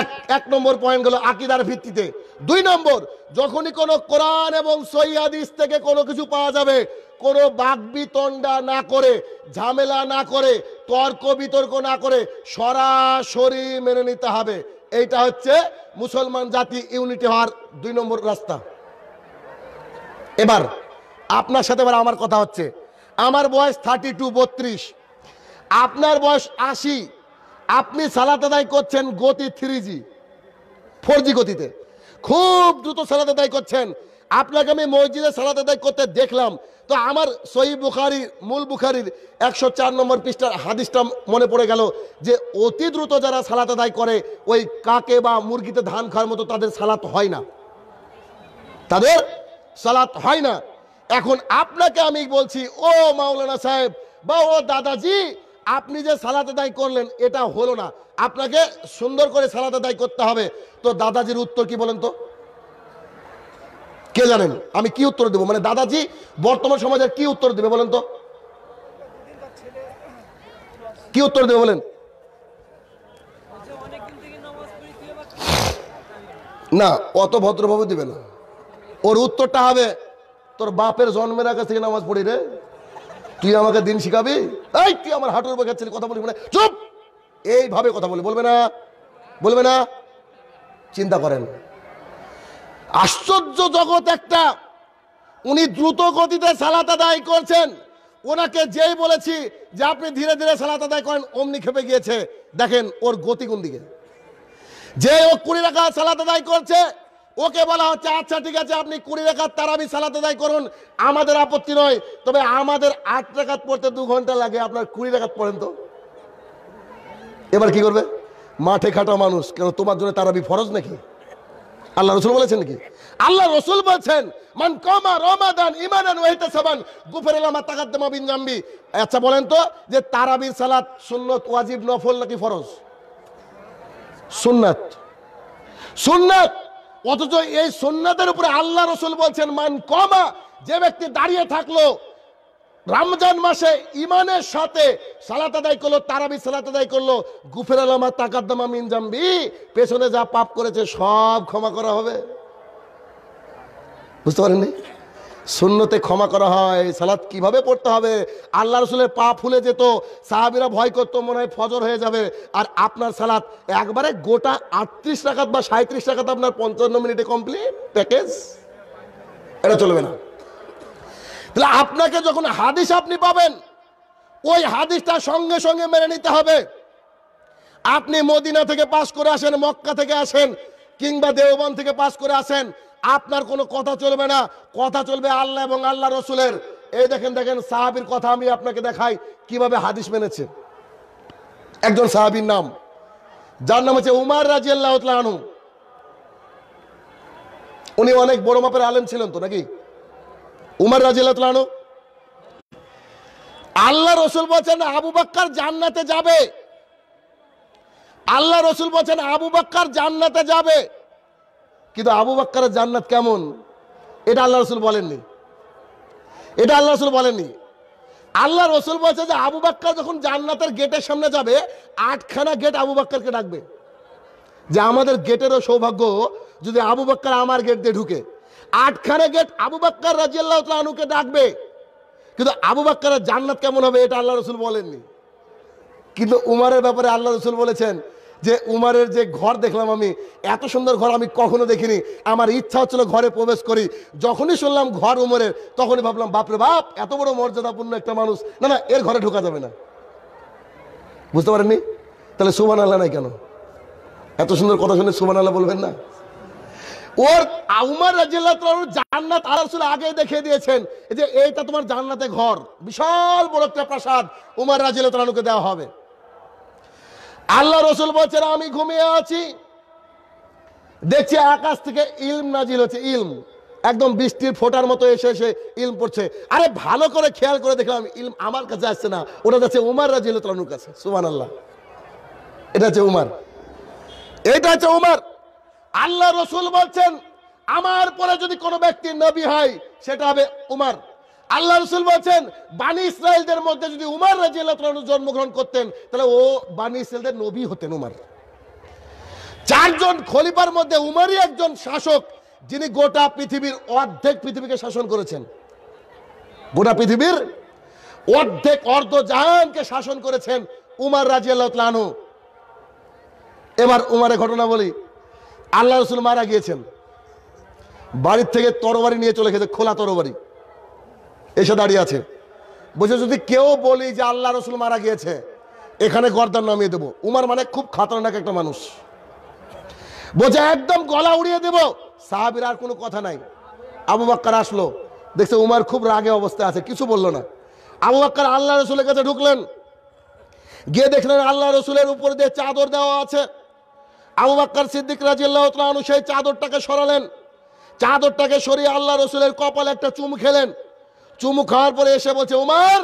এক এক নম্বর পয়েন্ট হলো আকিদার ভিত্তিতে দুই নম্বর যখনই কোনো কোরআন এবং সৈয়াদিস থেকে কোনো কিছু পাওয়া যাবে কোনো বাগবিতণ্ডা না করে ঝামেলা না করে তর্ক বিতর্ক না করে সরাসরি মেনে নিতে হবে এইটা হচ্ছে মুসলমান জাতি ইউনিটি হওয়ার দুই নম্বর রাস্তা এবার আপনার সাথে এবার আমার কথা হচ্ছে আমার বয়স থার্টি টু বত্রিশ আপনার বয়স আশি আপনি সালাত আদায় করছেন গতি থ্রি জি ফোর জি গতিতে খুব দ্রুত সালাত আদায় করছেন আপনাকে আমি মসজিদে সালাত আদায় করতে দেখলাম তো আমার সহি বুখারি মূল বুখারির একশো চার নম্বর পৃষ্ঠার হাদিসটা মনে পড়ে গেল যে অতি দ্রুত যারা সালাত আদায় করে ওই কাকে বা মুরগিতে ধান খাওয়ার মতো তাদের সালাত হয় না তাদের সালাত হয় না এখন আপনাকে আমি বলছি ও মাওলানা সাহেব বা ও দাদাজি আপনি যে সালাত আদায় করলেন এটা হলো না আপনাকে সুন্দর করে সালাত আদায় করতে হবে তো দাদাজির উত্তর কি বলেন তো কে জানেন আমি কি উত্তর দেবো মানে দাদাজি বর্তমান সমাজের কি উত্তর দেবে বলেন তো কি উত্তর দেবে বলেন না অত ভদ্রভাবে দিবে না ওর উত্তরটা হবে তোর বাপের জন্মের আগে থেকে নামাজ পড়ি রে তুই আমাকে দিন শিখাবি এই তুই আমার হাঁটুর উপর খাচ্ছিলি কথা বলবি মানে চুপ এইভাবে কথা বলি বলবে না বলবে না চিন্তা করেন আশ্চর্য জগৎ একটা উনি দ্রুত গতিতে সালাত আদায় করছেন ওনাকে যেই বলেছি যে আপনি ধীরে ধীরে সালাত আদায় করেন অমনি খেপে গিয়েছে দেখেন ওর গতি কোন দিকে যে ও কুড়ি রেখা সালাত আদায় করছে ওকে বলা হচ্ছে আচ্ছা ঠিক আছে আপনি কুড়ি রেখাত তারাবি সালাত আদায় করুন আমাদের আপত্তি নয় তবে আমাদের আট রেখাত পড়তে দু ঘন্টা লাগে আপনার কুড়ি রেখাত পড়েন তো এবার কি করবে মাঠে খাটা মানুষ কেন তোমার জন্য তারাবি ফরজ নাকি আল্লাহ রসুল বলেছেন নাকি আল্লাহ রসুল বলছেন মান কমা রমাদান ইমানান ওয়াইতে সাবান গুফের আলামা তাকাদ্দামা বিন জাম্বি আচ্ছা বলেন তো যে তারাবির সালাত সুন্নত ওয়াজিব নফল নাকি ফরজ সুন্নাত সুন্নাত অথচ এই সুন্নাতের উপরে আল্লাহ রসুল বলছেন মান কমা যে ব্যক্তি দাঁড়িয়ে থাকলো রমজান মাসে ইমানের সাথে সালাত আদায় করলো তারাবি সালাত আদায় করলো গুফের আলামা তাকাদ্দামা মিন জাম্বি পেছনে যা পাপ করেছে সব ক্ষমা করা হবে বুঝতে পারেননি শূন্যতে ক্ষমা করা হয় সালাদ কিভাবে পড়তে হবে আল্লাহ রসুলের পা ফুলে যেত সাহাবিরা ভয় করতো মনে হয় ফজর হয়ে যাবে আর আপনার সালাদ একবারে গোটা আটত্রিশ টাকাত বা সাঁত্রিশ টাকাত আপনার পঞ্চান্ন মিনিটে কমপ্লিট প্যাকেজ এটা চলবে না তাহলে আপনাকে যখন হাদিস আপনি পাবেন ওই হাদিসটা সঙ্গে সঙ্গে মেনে নিতে হবে আপনি মদিনা থেকে পাশ করে আসেন মক্কা থেকে আসেন কিংবা দেওবন থেকে পাশ করে আসেন আপনার কোনো কথা চলবে না কথা চলবে আল্লাহ এবং আল্লাহ রসুলের এই দেখেন দেখেন সাহাবির কথা আমি আপনাকে দেখাই কিভাবে হাদিস মেনেছে একজন সাহাবির নাম যার নাম হচ্ছে উমার রাজি আল্লাহ উনি অনেক বড় মাপের আলেম ছিলেন তো নাকি উমার রাজিলানো আল্লাহ রসুল বলছেন আবু বাক্কার জান্নাতে যাবে আল্লাহ রসুল বলছেন আবু বাক্কার জান্নাতে যাবে কিন্তু আবু বাক্কারের জান্নাত কেমন এটা আল্লাহ রসুল বলেননি এটা আল্লাহ রসুল বলেননি আল্লাহ রসুল বলছে যে আবু বাক্কার যখন জান্নাতের গেটের সামনে যাবে আটখানা গেট আবু বাক্কারকে ডাকবে যে আমাদের গেটেরও সৌভাগ্য যদি আবু বাক্কার আমার গেট দিয়ে ঢুকে আটখানে গেট আবু বাক্কার রাজিয়াল্লাহ তালুকে ডাকবে কিন্তু আবু বাক্কারের জান্নাত কেমন হবে এটা আল্লাহ রসুল বলেননি কিন্তু উমারের ব্যাপারে আল্লাহ রসুল বলেছেন যে উমারের যে ঘর দেখলাম আমি এত সুন্দর ঘর আমি কখনো দেখিনি আমার ইচ্ছা হচ্ছিল ঘরে প্রবেশ করি যখনই শুনলাম ঘর উমরের তখনই ভাবলাম বাপরে বাপ এত বড় মর্যাদাপূর্ণ একটা মানুষ না না এর ঘরে ঢোকা যাবে না বুঝতে পারেননি তাহলে সুবান আল্লাহ নাই কেন এত সুন্দর কথা শুনে সুবান আল্লাহ বলবেন না ওর উমার রাজিয়াল্লাহ জান্নাত আলারসুল আগে দেখিয়ে দিয়েছেন যে এইটা তোমার জান্নাতে ঘর বিশাল বড় একটা প্রাসাদ উমার রাজিয়াল্লাহকে দেওয়া হবে আল্লাহ রসুল বলছেন আমি ঘুমিয়ে আছি দেখছি আকাশ থেকে ইলম নাজিল হচ্ছে ইলম একদম বৃষ্টির ফোটার মতো এসে এসে ইলম পড়ছে আরে ভালো করে খেয়াল করে দেখলাম ইলম আমার কাছে আসছে না ওটা যাচ্ছে উমার রাজিয়াল্লাহর কাছে সুমান আল্লাহ এটা হচ্ছে উমার এটা হচ্ছে উমার আল্লাহ রসুল বলছেন আমার পরে যদি কোনো ব্যক্তি নবী হয় সেটা হবে উমার আল্লাহ রসুল বলছেন বানী ইসরায়েলদের মধ্যে যদি উমার রাজি আল্লাহ জন্মগ্রহণ করতেন তাহলে ও বানী ইসরায়েলদের নবী হতেন উমার চারজন খলিফার মধ্যে উমারই একজন শাসক যিনি গোটা পৃথিবীর অর্ধেক পৃথিবীকে শাসন করেছেন গোটা পৃথিবীর অর্ধেক অর্ধ জাহানকে শাসন করেছেন উমার রাজি আল্লাহ এবার উমারের ঘটনা বলি আল্লাহ রসুল মারা গিয়েছেন বাড়ির থেকে তরবারি নিয়ে চলে গেছে খোলা তরবারি এসে দাঁড়িয়ে আছে বলছে যদি কেউ বলি যে আল্লাহ রসুল মারা গিয়েছে এখানে গর্দার নামিয়ে দেবো উমার মানে খুব খাতরনাক একটা মানুষ বলছে একদম গলা উড়িয়ে দেব সাহাবির আর কোনো কথা নাই আবু বাক্কার আসলো দেখছে উমার খুব রাগে অবস্থায় আছে কিছু বললো না আবু বাক্কার আল্লাহ রসুলের কাছে ঢুকলেন গিয়ে দেখলেন আল্লাহ রসুলের উপর দিয়ে চাদর দেওয়া আছে আবু বাক্কার সিদ্দিক রাজিয়াল্লাহ অনুসারী চাদরটাকে সরালেন চাদরটাকে সরিয়ে আল্লাহ রসুলের কপালে একটা চুমু খেলেন চুমু খাওয়ার পরে এসে বলছে উমার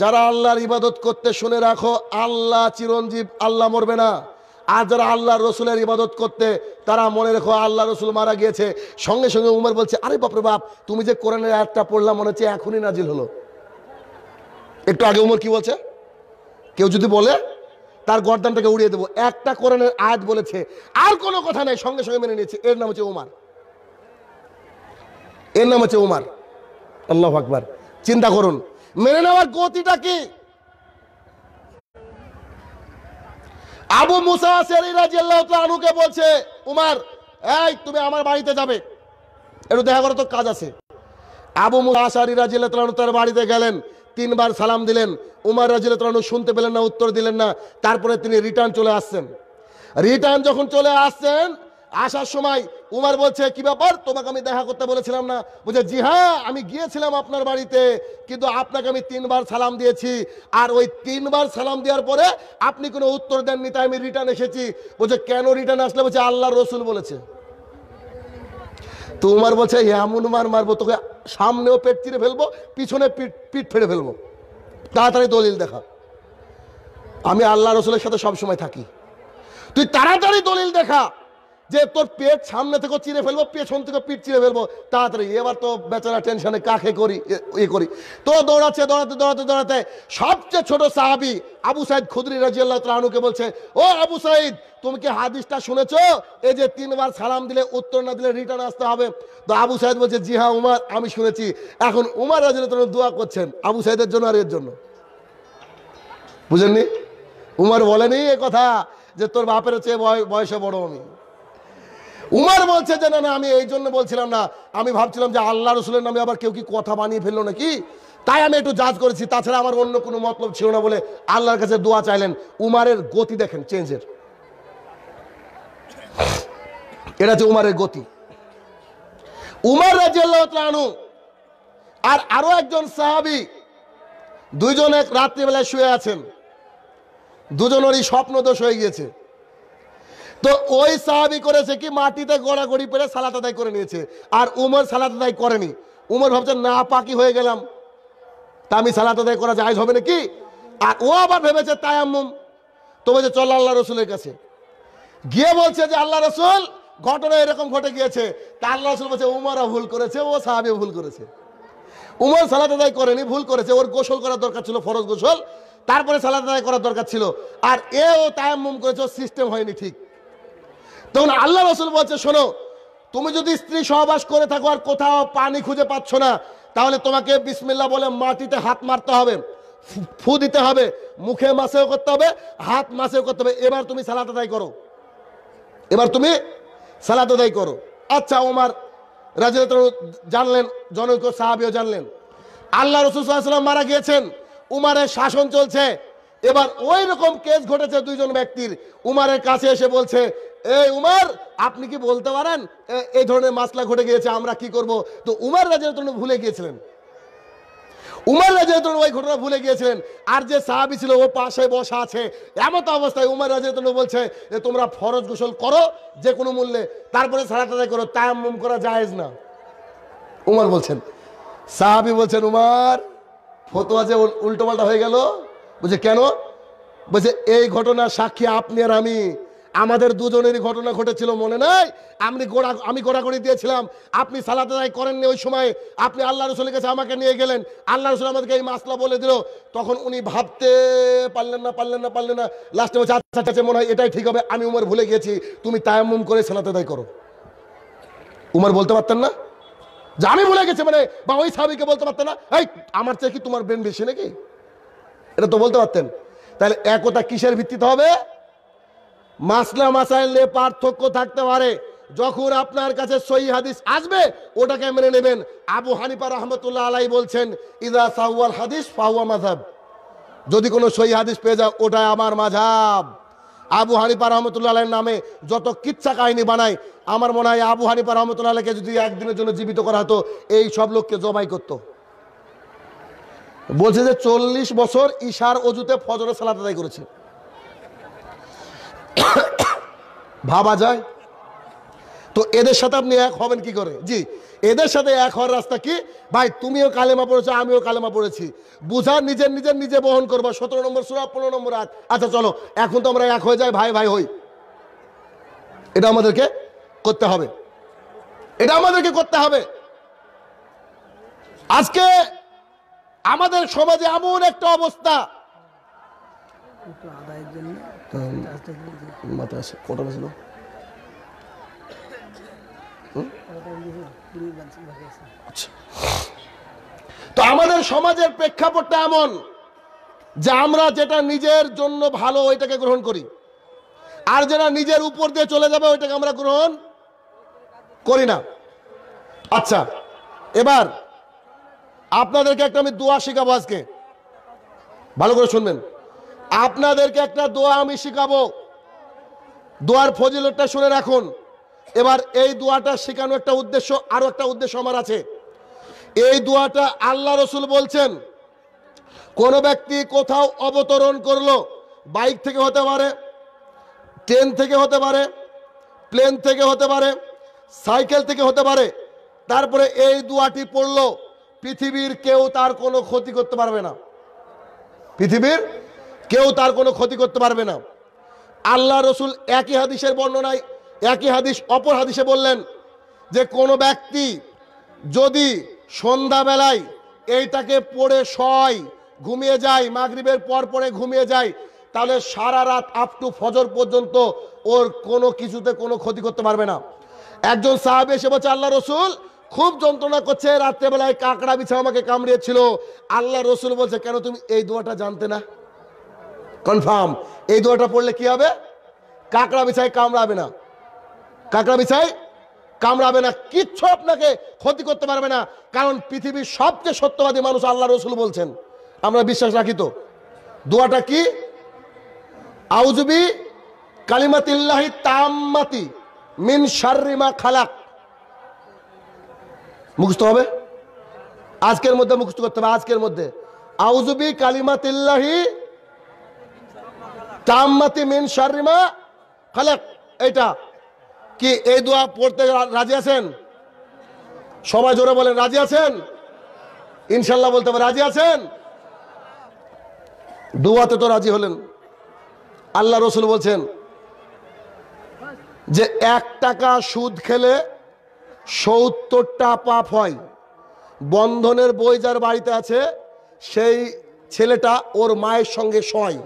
যারা আল্লাহর ইবাদত করতে শুনে রাখো আল্লাহ চিরঞ্জীব আল্লাহ মরবে না আর যারা আল্লাহর রসুলের ইবাদত করতে তারা মনে রেখো আল্লাহ রসুল মারা গিয়েছে সঙ্গে সঙ্গে উমর বলছে আরে বাপরে বাপ তুমি যে কোরআনের একটা পড়লাম মনে হচ্ছে এখনই নাজিল হলো একটু আগে উমর কি বলছে কেউ যদি বলে তার গর্দানটাকে উড়িয়ে দেবো একটা কোরআনের আয়াত বলেছে আর কোনো কথা নাই সঙ্গে সঙ্গে মেনে নিয়েছে এর নাম হচ্ছে ওমার এর নাম হচ্ছে ওমার আল্লাহ আকবর চিন্তা করুন মেনে নেওয়ার গতিটা কি আবু মুসা সেরি বলছে উমার এই তুমি আমার বাড়িতে যাবে একটু দেখা করো তো কাজ আছে আবু মুসা সারি তার বাড়িতে গেলেন তিনবার সালাম দিলেন উমার রাজিলতরানু শুনতে পেলেন না উত্তর দিলেন না তারপরে তিনি রিটার্ন চলে আসছেন রিটার্ন যখন চলে আসছেন আসার সময় উমার বলছে কি ব্যাপার তোমাকে আমি দেখা করতে বলেছিলাম না বলছে জি হ্যাঁ আমি গিয়েছিলাম আপনার বাড়িতে কিন্তু আপনাকে আমি তিনবার সালাম দিয়েছি আর ওই তিনবার সালাম দেওয়ার পরে আপনি কোনো উত্তর দেননি তাই আমি রিটার্ন এসেছি বলছে কেন রিটার্ন আসলে বলছে আল্লাহ রসুল বলেছে তোমার বলছে এমন মার মারবো তোকে সামনেও পেট চিরে ফেলবো পিছনে পিঠ পিঠ ফেড়ে ফেলবো তাড়াতাড়ি দলিল দেখা আমি আল্লাহ রসুলের সাথে সবসময় থাকি তুই তাড়াতাড়ি দলিল দেখা যে তোর পেট সামনে থেকে চিরে ফেলবো পেছন থেকে পিঠ চিরে ফেলবো তাড়াতাড়ি এবার তো বেচারা টেনশনে কাকে করি ইয়ে করি তো দৌড়াচ্ছে দৌড়াতে দৌড়াতে দৌড়াতে সবচেয়ে ছোট সাহাবি আবু সাইদ খুদরি রাজিয়াল্লাহ তালুকে বলছে ও আবু সাইদ তুমি কি হাদিসটা শুনেছ এই যে তিনবার সালাম দিলে উত্তর না দিলে রিটার্ন আসতে হবে তো আবু সাইদ বলছে জি হ্যাঁ উমার আমি শুনেছি এখন উমার রাজিয়াল দোয়া করছেন আবু সাইদের জন্য আর এর জন্য বুঝেননি উমার বলেনি এ কথা যে তোর বাপের চেয়ে বয়সে বড় আমি উমার বলছে যে না না আমি এই জন্য বলছিলাম না আমি ভাবছিলাম যে আল্লাহ রসুলের নামে আবার কেউ কি কথা বানিয়ে ফেললো নাকি তাই আমি একটু জাজ করেছি তাছাড়া আমার অন্য কোনো মতলব ছিল না বলে আল্লাহর কাছে দোয়া চাইলেন উমারের গতি দেখেন চেঞ্জের এটা হচ্ছে উমারের গতি উমার রাজিয়াল্লাহু আর আরো একজন সাহাবি দুইজন এক রাত্রিবেলায় শুয়ে আছেন দুজনেরই দোষ হয়ে গিয়েছে তো ওই সাহাবি করেছে কি মাটিতে গড়াগড়ি পেরে সালাত আদায় করে নিয়েছে আর উমর সালাত আদায় করেনি উমর ভাবছে না পাকি হয়ে গেলাম তা আমি সালাত আদায় করা যায় হবে নাকি আর ও আবার ভেবেছে তাই আম্মুম তো বলছে চল আল্লাহ রসুলের কাছে গিয়ে বলছে যে আল্লাহ রসুল ঘটনা এরকম ঘটে গিয়েছে তা আল্লাহ রসুল বলছে উমরা ভুল করেছে ও সাহাবি ভুল করেছে উমর সালাত আদায় করেনি ভুল করেছে ওর গোসল করার দরকার ছিল ফরজ গোসল তারপরে সালাত আদায় করার দরকার ছিল আর এ ও তায়াম্মুম করেছে ওর সিস্টেম হয়নি ঠিক তখন আল্লাহ রসুল বলছে শোনো তুমি যদি স্ত্রী সহবাস করে থাকো আর কোথাও পানি খুঁজে পাচ্ছ না তাহলে তোমাকে বিসমিল্লা বলে মাটিতে হাত মারতে হবে ফু দিতে হবে মুখে মাসেও করতে হবে হাত মাসেও করতে হবে এবার তুমি সালাত আদায় করো এবার তুমি সালাত আদায় করো আচ্ছা ওমার রাজনেত্র জানলেন জনৈক সাহাবিও জানলেন আল্লাহ রসুল মারা গিয়েছেন উমারের শাসন চলছে এবার ওই রকম কেস ঘটেছে দুইজন ব্যক্তির উমারের কাছে এসে বলছে এই উমার আপনি কি বলতে পারেন এই ধরনের মাসলা ঘটে গিয়েছে আমরা কি করব তো উমার রাজন ভুলে গিয়েছিলেন উমার রাজন ওই ঘটনা ভুলে গিয়েছিলেন আর যে সাহাবি ছিল ও পাশে বসা আছে এমত অবস্থায় উমার রাজন বলছে যে তোমরা ফরজ গোসল করো যে কোনো মূল্যে তারপরে সারাটাই করো তায়াম্মুম করা জায়েজ না উমার বলছেন সাহাবি বলছেন উমার ফতোয়া যে উল্টোপাল্টা হয়ে গেল বলছে কেন বলছে এই ঘটনা সাক্ষী আপনি আর আমি আমাদের দুজনেরই ঘটনা ঘটেছিল মনে নাই আমি গোড়া আমি করে দিয়েছিলাম আপনি সালাতে দায় করেননি ওই সময় আপনি আল্লাহ রসুলের কাছে আমাকে নিয়ে গেলেন আল্লাহ রসুল আমাদেরকে এই মাসলা বলে দিল তখন উনি ভাবতে পারলেন না পারলেন না পারলেন না লাস্টে বলছে আচ্ছা, আচ্ছা আচ্ছা মনে হয় এটাই ঠিক হবে আমি উমর ভুলে গেছি তুমি তায়ামুম করে সালাতে আদায় করো উমর বলতে পারতেন না যে আমি ভুলে গেছি মানে বা ওই সাবিকে বলতে পারতেন না এই আমার চেয়ে কি তোমার ব্রেন বেশি নাকি এটা তো বলতে পারতেন তাহলে একতা কিসের ভিত্তিতে হবে মাসলা মাসাইলে পার্থক্য থাকতে পারে যখন আপনার কাছে সই হাদিস আসবে ওটাকে মেনে নেবেন আবু হানিফা রহমতুল্লাহ আলাই বলছেন ইদা সাহুয়াল হাদিস ফাহুয়া মাঝাব যদি কোনো সই হাদিস পেয়ে যাও ওটা আমার মাঝাব আবু হানিফা রহমতুল্লাহ আলাইয়ের নামে যত কিচ্ছা কাহিনী বানায় আমার মনে হয় আবু হানিফা রহমতুল্লাহ আলাইকে যদি একদিনের জন্য জীবিত করা হতো এই সব লোককে জবাই করত বলছে যে চল্লিশ বছর ঈশার অজুতে ফজরের সালাত আদায় করেছে ভাবা যায় তো এদের সাথে আপনি এক হবেন কি করে জি এদের সাথে এক হওয়ার রাস্তা কি ভাই তুমিও কালেমা পড়েছো আমিও কালেমা পড়েছি বুঝা নিজের নিজের নিজে বহন করবা সতেরো নম্বর সুরা পনেরো নম্বর আট আচ্ছা চলো এখন তো আমরা এক হয়ে যাই ভাই ভাই হই এটা আমাদেরকে করতে হবে এটা আমাদেরকে করতে হবে আজকে আমাদের সমাজে এমন একটা অবস্থা কত আছে কত বেছিল আচ্ছা। তো আমাদের সমাজের প্রেক্ষাপটটা এমন যে আমরা যেটা নিজের জন্য ভালো ওইটাকে গ্রহণ করি আর যেটা নিজের উপর দিয়ে চলে যাবে ওইটাকে আমরা গ্রহণ করি না আচ্ছা এবার আপনাদেরকে একটা আমি দোয়া শেখাবো আজকে ভালো করে শুনবেন আপনাদেরকে একটা দোয়া আমি শিখাবো দোয়ার ফজিলতটা শুনে রাখুন এবার এই দোয়াটা শেখানো একটা উদ্দেশ্য আরও একটা উদ্দেশ্য আমার আছে এই দোয়াটা আল্লাহ রসুল বলছেন কোনো ব্যক্তি কোথাও অবতরণ করলো বাইক থেকে হতে পারে ট্রেন থেকে হতে পারে প্লেন থেকে হতে পারে সাইকেল থেকে হতে পারে তারপরে এই দুয়াটি পড়ল পৃথিবীর কেউ তার কোনো ক্ষতি করতে পারবে না পৃথিবীর কেউ তার কোনো ক্ষতি করতে পারবে না আল্লাহ রসুল একই হাদিসের বর্ণনায় একই হাদিস অপর হাদিসে বললেন যে কোনো ব্যক্তি যদি সন্ধ্যাবেলায় এইটাকে পড়ে শয় ঘুমিয়ে যায় মাগরীবের পর পরে ঘুমিয়ে যায় তাহলে সারা রাত আপ টু ফজর পর্যন্ত ওর কোনো কিছুতে কোনো ক্ষতি করতে পারবে না একজন সাহেব এসে বলছে আল্লাহ রসুল খুব যন্ত্রণা করছে রাত্রেবেলায় কাঁকড়া বিছা আমাকে কামড়িয়েছিল আল্লাহ রসুল বলছে কেন তুমি এই দোয়াটা জানতে না কনফার্ম এই দোয়াটা পড়লে কি হবে কাঁকড়া বিছাই কামড়াবে না কাঁকড়া বিছাই কামড়াবে না কিচ্ছু আপনাকে ক্ষতি করতে পারবে না কারণ পৃথিবীর সবচেয়ে সত্যবাদী মানুষ আল্লাহ রসুল বলছেন আমরা বিশ্বাস রাখি তো দোয়াটা কি আউজবি কালিমাতিল্লাহি তাম্মাতি মিন শাররিমা খালাক মুখস্থ হবে আজকের মধ্যে মুখস্থ করতে হবে আজকের মধ্যে আউজবি কালিমাতিল্লাহি তাম্মাতি মিন শারিমা খালেক এইটা কি এই দোয়া পড়তে রাজি আছেন সবাই জোরে বলেন রাজি আছেন ইনশাল্লাহ বলতে হবে রাজি আছেন দোয়াতে তো রাজি হলেন আল্লাহ রসুল বলছেন যে এক টাকা সুদ খেলে সত্তরটা পাপ হয় বন্ধনের বই যার বাড়িতে আছে সেই ছেলেটা ওর মায়ের সঙ্গে সয়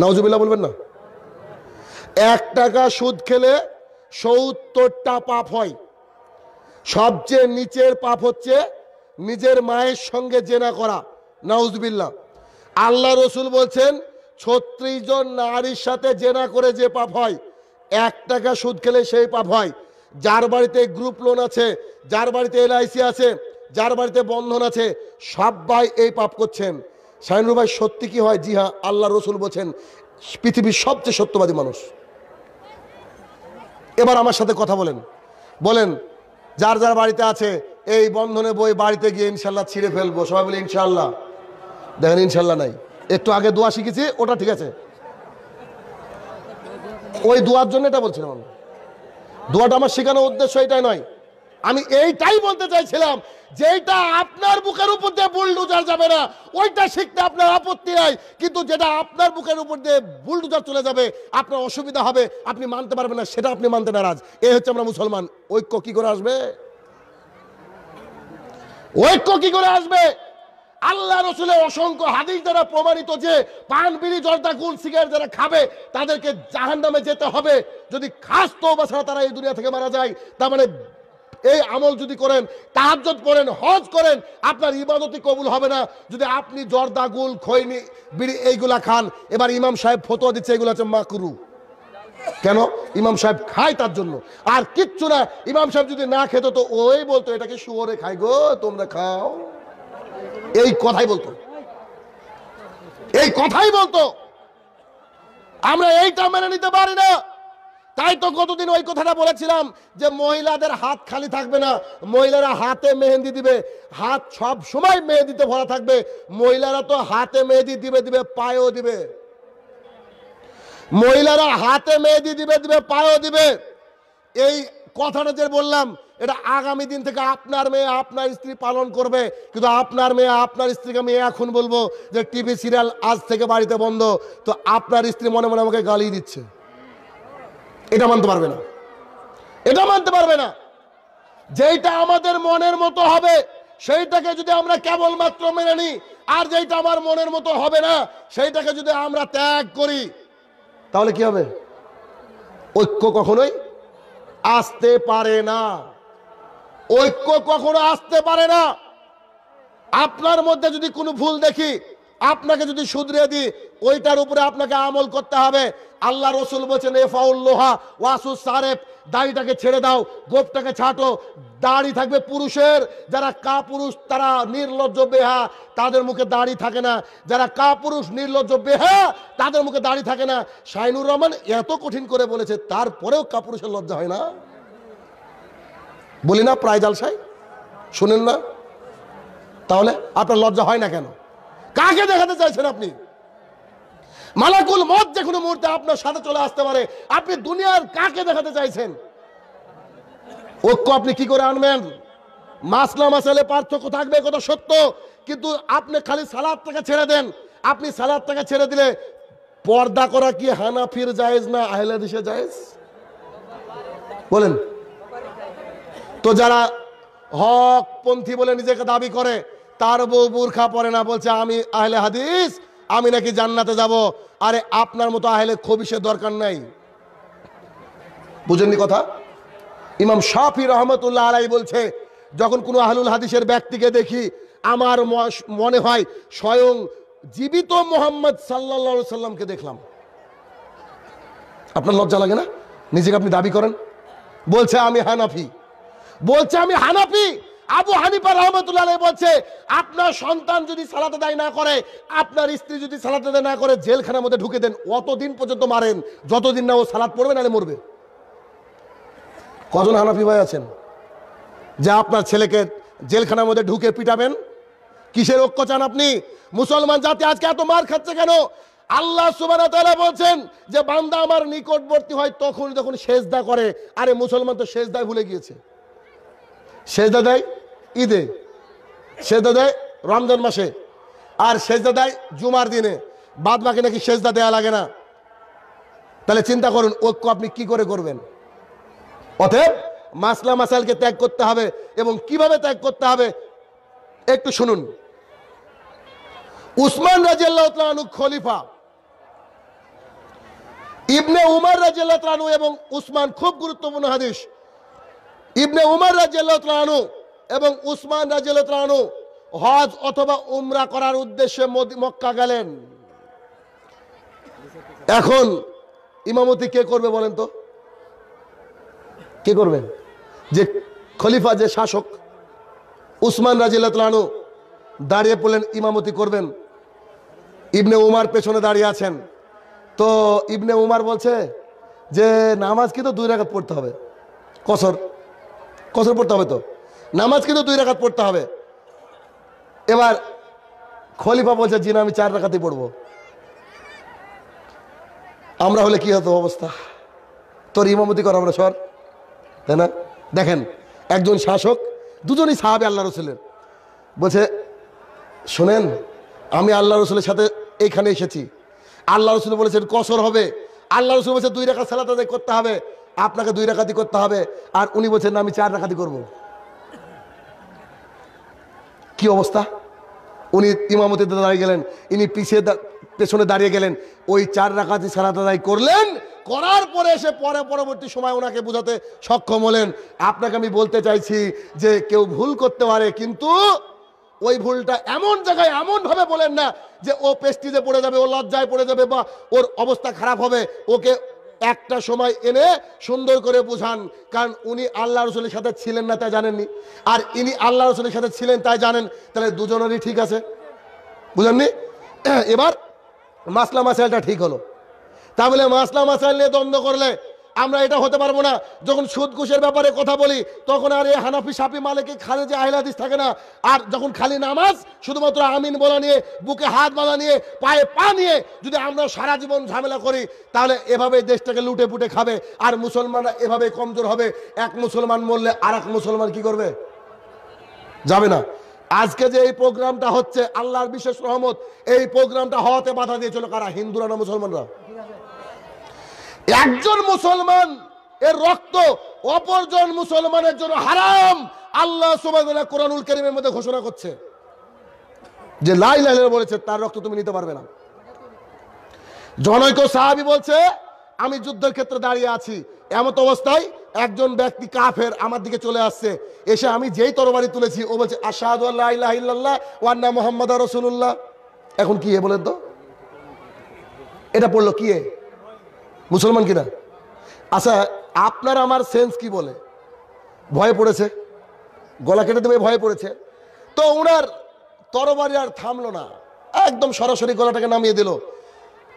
নাওজুবিল্লা বলবেন না এক টাকা সুদ খেলে সত্তরটা পাপ হয় সবচেয়ে নিচের পাপ হচ্ছে নিজের মায়ের সঙ্গে জেনা করা নাউজবিল্লা আল্লাহ রসুল বলছেন ছত্রিশ জন নারীর সাথে জেনা করে যে পাপ হয় এক টাকা সুদ খেলে সেই পাপ হয় যার বাড়িতে গ্রুপ লোন আছে যার বাড়িতে এলআইসি আছে যার বাড়িতে বন্ধন আছে সবাই এই পাপ করছেন সাইনুর ভাই সত্যি কি হয় জি হ্যাঁ আল্লাহ রসুল বলছেন পৃথিবীর সবচেয়ে সত্যবাদী মানুষ এবার আমার সাথে কথা বলেন বলেন যার যার বাড়িতে আছে এই বন্ধনে বই বাড়িতে গিয়ে ইনশাল্লাহ ছিঁড়ে ফেলবো সবাই বলে ইনশাল্লাহ দেখেন ইনশাল্লাহ নাই একটু আগে দোয়া শিখেছি ওটা ঠিক আছে ওই দোয়ার জন্য এটা বলছিলাম দোয়াটা আমার শেখানোর উদ্দেশ্য এটাই নয় আমি এইটাই বলতে চাইছিলাম যেটা আপনার বুকের উপর দিয়ে বুলডুজার যাবে না ওইটা শিখতে আপনার আপত্তি নাই কিন্তু যেটা আপনার বুকের উপর দিয়ে বুলডুজার চলে যাবে আপনার অসুবিধা হবে আপনি মানতে পারবেন না সেটা আপনি মানতে নারাজ এই হচ্ছে আমরা মুসলমান ঐক্য কি করে আসবে ঐক্য কি করে আসবে আল্লাহ রসুলের অসংখ্য হাদিস দ্বারা প্রমাণিত যে পান বিড়ি জর্দা গুল সিগারেট যারা খাবে তাদেরকে জাহান নামে যেতে হবে যদি খাস তো ছাড়া তারা এই দুনিয়া থেকে মারা যায় তার মানে এই আমল যদি করেন তাহাজত করেন হজ করেন আপনার ইবাদতি কবুল হবে না যদি আপনি জর্দা গুল খৈনি বিড়ি এইগুলা খান এবার ইমাম সাহেব ফতোয়া দিচ্ছে এগুলো হচ্ছে মাকরু কেন ইমাম সাহেব খায় তার জন্য আর কিচ্ছু না ইমাম সাহেব যদি না খেত তো ওই বলতো এটাকে শুয়োরে খাই গো তোমরা খাও এই কথাই বলতো এই কথাই বলতো আমরা এইটা মেনে নিতে পারি না তাই তো কতদিন ওই কথাটা বলেছিলাম যে মহিলাদের হাত খালি থাকবে না মহিলারা হাতে মেহেন্দি দিবে হাত সব সময় মেহেদিতে ভরা থাকবে মহিলারা তো হাতে মেহেদি দিবে দিবে পায়েও দিবে মহিলারা হাতে মেহেদি দিবে দিবে পায়েও দিবে এই কথাটা যে বললাম এটা আগামী দিন থেকে আপনার মেয়ে আপনার স্ত্রী পালন করবে কিন্তু আপনার মেয়ে আপনার স্ত্রীকে আমি এখন বলবো যে টিভি সিরিয়াল আজ থেকে বাড়িতে বন্ধ তো আপনার স্ত্রী মনে মনে আমাকে গালি দিচ্ছে এটা মানতে পারবে না এটা মানতে পারবে না যেইটা আমাদের মনের মতো হবে সেইটাকে যদি আমরা কেবলমাত্র মেনে নিই আর যেটা আমার মনের মতো হবে না সেইটাকে যদি আমরা ত্যাগ করি তাহলে কি হবে ঐক্য কখনোই আসতে পারে না ঐক্য কখনো আসতে পারে না আপনার মধ্যে যদি কোনো ভুল দেখি আপনাকে যদি শুধরে দিই ওইটার উপরে আপনাকে আমল করতে হবে আল্লাহ রসুল বলছেন এ লোহা ওয়াসু সারেফ দাড়িটাকে ছেড়ে দাও গোপটাকে ছাটো দাড়ি থাকবে পুরুষের যারা কা পুরুষ তারা নির্লজ্জ বেহা তাদের মুখে দাড়ি থাকে না যারা কা পুরুষ নির্লজ্জ বেহা তাদের মুখে দাড়ি থাকে না শাইনুর রহমান এত কঠিন করে বলেছে তারপরেও কা পুরুষের লজ্জা হয় না বলি না প্রায় জালসাই শুনেন না তাহলে আপনার লজ্জা হয় না কেন কাকে দেখাতে চাইছেন আপনি মালাকুল মত যে কোনো মুহূর্তে আপনার সাথে চলে আসতে পারে আপনি দুনিয়ার কাকে দেখাতে চাইছেন ঐক্য আপনি কি করে আনবেন মাসলা মাসালে পার্থক্য থাকবে কথা সত্য কিন্তু আপনি খালি সালাদটাকে ছেড়ে দেন আপনি সালাদটাকে ছেড়ে দিলে পর্দা করা কি হানাফির জায়েজ না আহলাদিসে জায়েজ বলেন তো যারা হক পন্থী বলে নিজেকে দাবি করে তার বউ বুর্খা পরে না বলছে আমি আহলে হাদিস আমি নাকি জান্নাতে যাব আরে আপনার মতো আহলে খবিসের দরকার নাই বুঝেননি কথা ইমাম শাফি রহমতুল্লাহ আলাই বলছে যখন কোনো আহলুল হাদিসের ব্যক্তিকে দেখি আমার মনে হয় স্বয়ং জীবিত মোহাম্মদ সাল্লা সাল্লামকে দেখলাম আপনার লজ্জা লাগে না নিজেকে আপনি দাবি করেন বলছে আমি হানাফি বলছে আমি হানাফি আবু হানিফা রহমতুল্লাহ বলছে আপনার সন্তান যদি সালাতে দায় না করে আপনার স্ত্রী যদি সালাতে দায় না করে জেলখানার মধ্যে ঢুকে দেন অতদিন পর্যন্ত মারেন যতদিন না ও সালাত পড়বে নাহলে মরবে কজন হানাফি ভাই আছেন যে আপনার ছেলেকে জেলখানার মধ্যে ঢুকে পিটাবেন কিসের ঐক্য চান আপনি মুসলমান জাতি আজকে এত মার খাচ্ছে কেন আল্লাহ সুবাহ বলছেন যে বান্দা আমার নিকটবর্তী হয় তখন যখন সেজদা করে আরে মুসলমান তো সেজদায় ভুলে গিয়েছে সেজদা দেয় ঈদে সেজদা দেয় রমজান মাসে আর সেজদা দেয় জুমার দিনে বাদ মাকে নাকি সেজদা দেয়া লাগে না তাহলে চিন্তা করুন ঐক্য আপনি কি করে করবেন অতএব মাসলা মাসালকে ত্যাগ করতে হবে এবং কিভাবে ত্যাগ করতে হবে একটু শুনুন উসমান রাজিয়াল্লাহনু খলিফা ইবনে উমার রাজিয়াল্লাহ এবং উসমান খুব গুরুত্বপূর্ণ হাদিস ইবনে উমার রাজিয়াল্লাহ এবং উসমান রাজিয়ালু হজ অথবা উমরা করার উদ্দেশ্যে মক্কা গেলেন এখন ইমামতি কে করবে বলেন তো কে করবেন যে খলিফা যে শাসক উসমান রাজিলাতু দাঁড়িয়ে পড়লেন ইমামতি করবেন ইবনে উমার পেছনে দাঁড়িয়ে আছেন তো ইবনে উমার বলছে যে নামাজ কি তো দুই রাখাত পড়তে হবে কসর কসর পড়তে হবে তো নামাজ কিন্তু দুই রাখাত পড়তে হবে এবার খলিফা বলছে জিনা আমি চার রাখাতেই পড়বো আমরা হলে কি হতো অবস্থা তোর ইমামতি কর আমরা সর তাই না দেখেন একজন শাসক দুজনই সাহাবে আল্লাহ রসুলের বলছে শোনেন আমি আল্লাহ রসুলের সাথে এইখানে এসেছি আল্লাহ রসুল বলেছেন কসর হবে আল্লাহ রসুল বলছে দুই রাখা সালাত করতে হবে আপনাকে দুই রাখাতি করতে হবে আর উনি বলছেন আমি চার রাখাতি করবো কি অবস্থা উনি ইমামতিতে দাঁড়িয়ে গেলেন ইনি পিছিয়ে পেছনে দাঁড়িয়ে গেলেন ওই চার রাখাতে সারা আদায় করলেন করার পরে এসে পরে পরবর্তী সময় ওনাকে বোঝাতে সক্ষম হলেন আপনাকে আমি বলতে চাইছি যে কেউ ভুল করতে পারে কিন্তু ওই ভুলটা এমন জায়গায় এমনভাবে বলেন না যে ও পেস্টিজে পড়ে যাবে ও লজ্জায় পড়ে যাবে বা ওর অবস্থা খারাপ হবে ওকে একটা সময় এনে সুন্দর করে বুঝান কারণ উনি আল্লাহ রসুলের সাথে ছিলেন না তাই জানেননি আর ইনি আল্লাহ রসুলের সাথে ছিলেন তাই জানেন তাহলে দুজনেরই ঠিক আছে বুঝলেননি এবার মাসলা মাসাইলটা ঠিক হলো তাহলে মাসলা মাসাইল নিয়ে দ্বন্দ্ব করলে আমরা এটা হতে পারবো না যখন সুদ ব্যাপারে কথা বলি তখন আর এই হানাফি সাপি মালিকে খালি যে আহিলাদিস থাকে না আর যখন খালি নামাজ শুধুমাত্র আমিন বলা নিয়ে বুকে হাত বাঁধা নিয়ে পায়ে পা নিয়ে যদি আমরা সারা জীবন ঝামেলা করি তাহলে এভাবে দেশটাকে লুটে পুটে খাবে আর মুসলমানরা এভাবে কমজোর হবে এক মুসলমান মরলে আর মুসলমান কি করবে যাবে না আজকে যে এই প্রোগ্রামটা হচ্ছে আল্লাহর বিশেষ রহমত এই প্রোগ্রামটা হওয়াতে বাধা দিয়েছিল কারা হিন্দুরা না মুসলমানরা একজন মুসলমান এর রক্ত অপরজন মুসলমানের জন্য হারাম আল্লাহ কোরআনুল করিমের মধ্যে ঘোষণা করছে যে লাই লাই বলেছে তার রক্ত তুমি নিতে পারবে না জনৈক সাহাবি বলছে আমি যুদ্ধের ক্ষেত্রে দাঁড়িয়ে আছি এমত অবস্থায় একজন ব্যক্তি কাফের আমার দিকে চলে আসছে এসে আমি যেই তরবারি তুলেছি ও বলছে আশাহাদ ওয়ান্না মোহাম্মদ রসুল্লাহ এখন কি এ বলেন তো এটা পড়লো কি এ মুসলমান কিনা আচ্ছা আপনার আমার সেন্স কি বলে ভয়ে পড়েছে গলা কেটে দেবে ভয়ে পড়েছে তো ওনার তরবারি আর থামলো না একদম সরাসরি গলাটাকে নামিয়ে দিল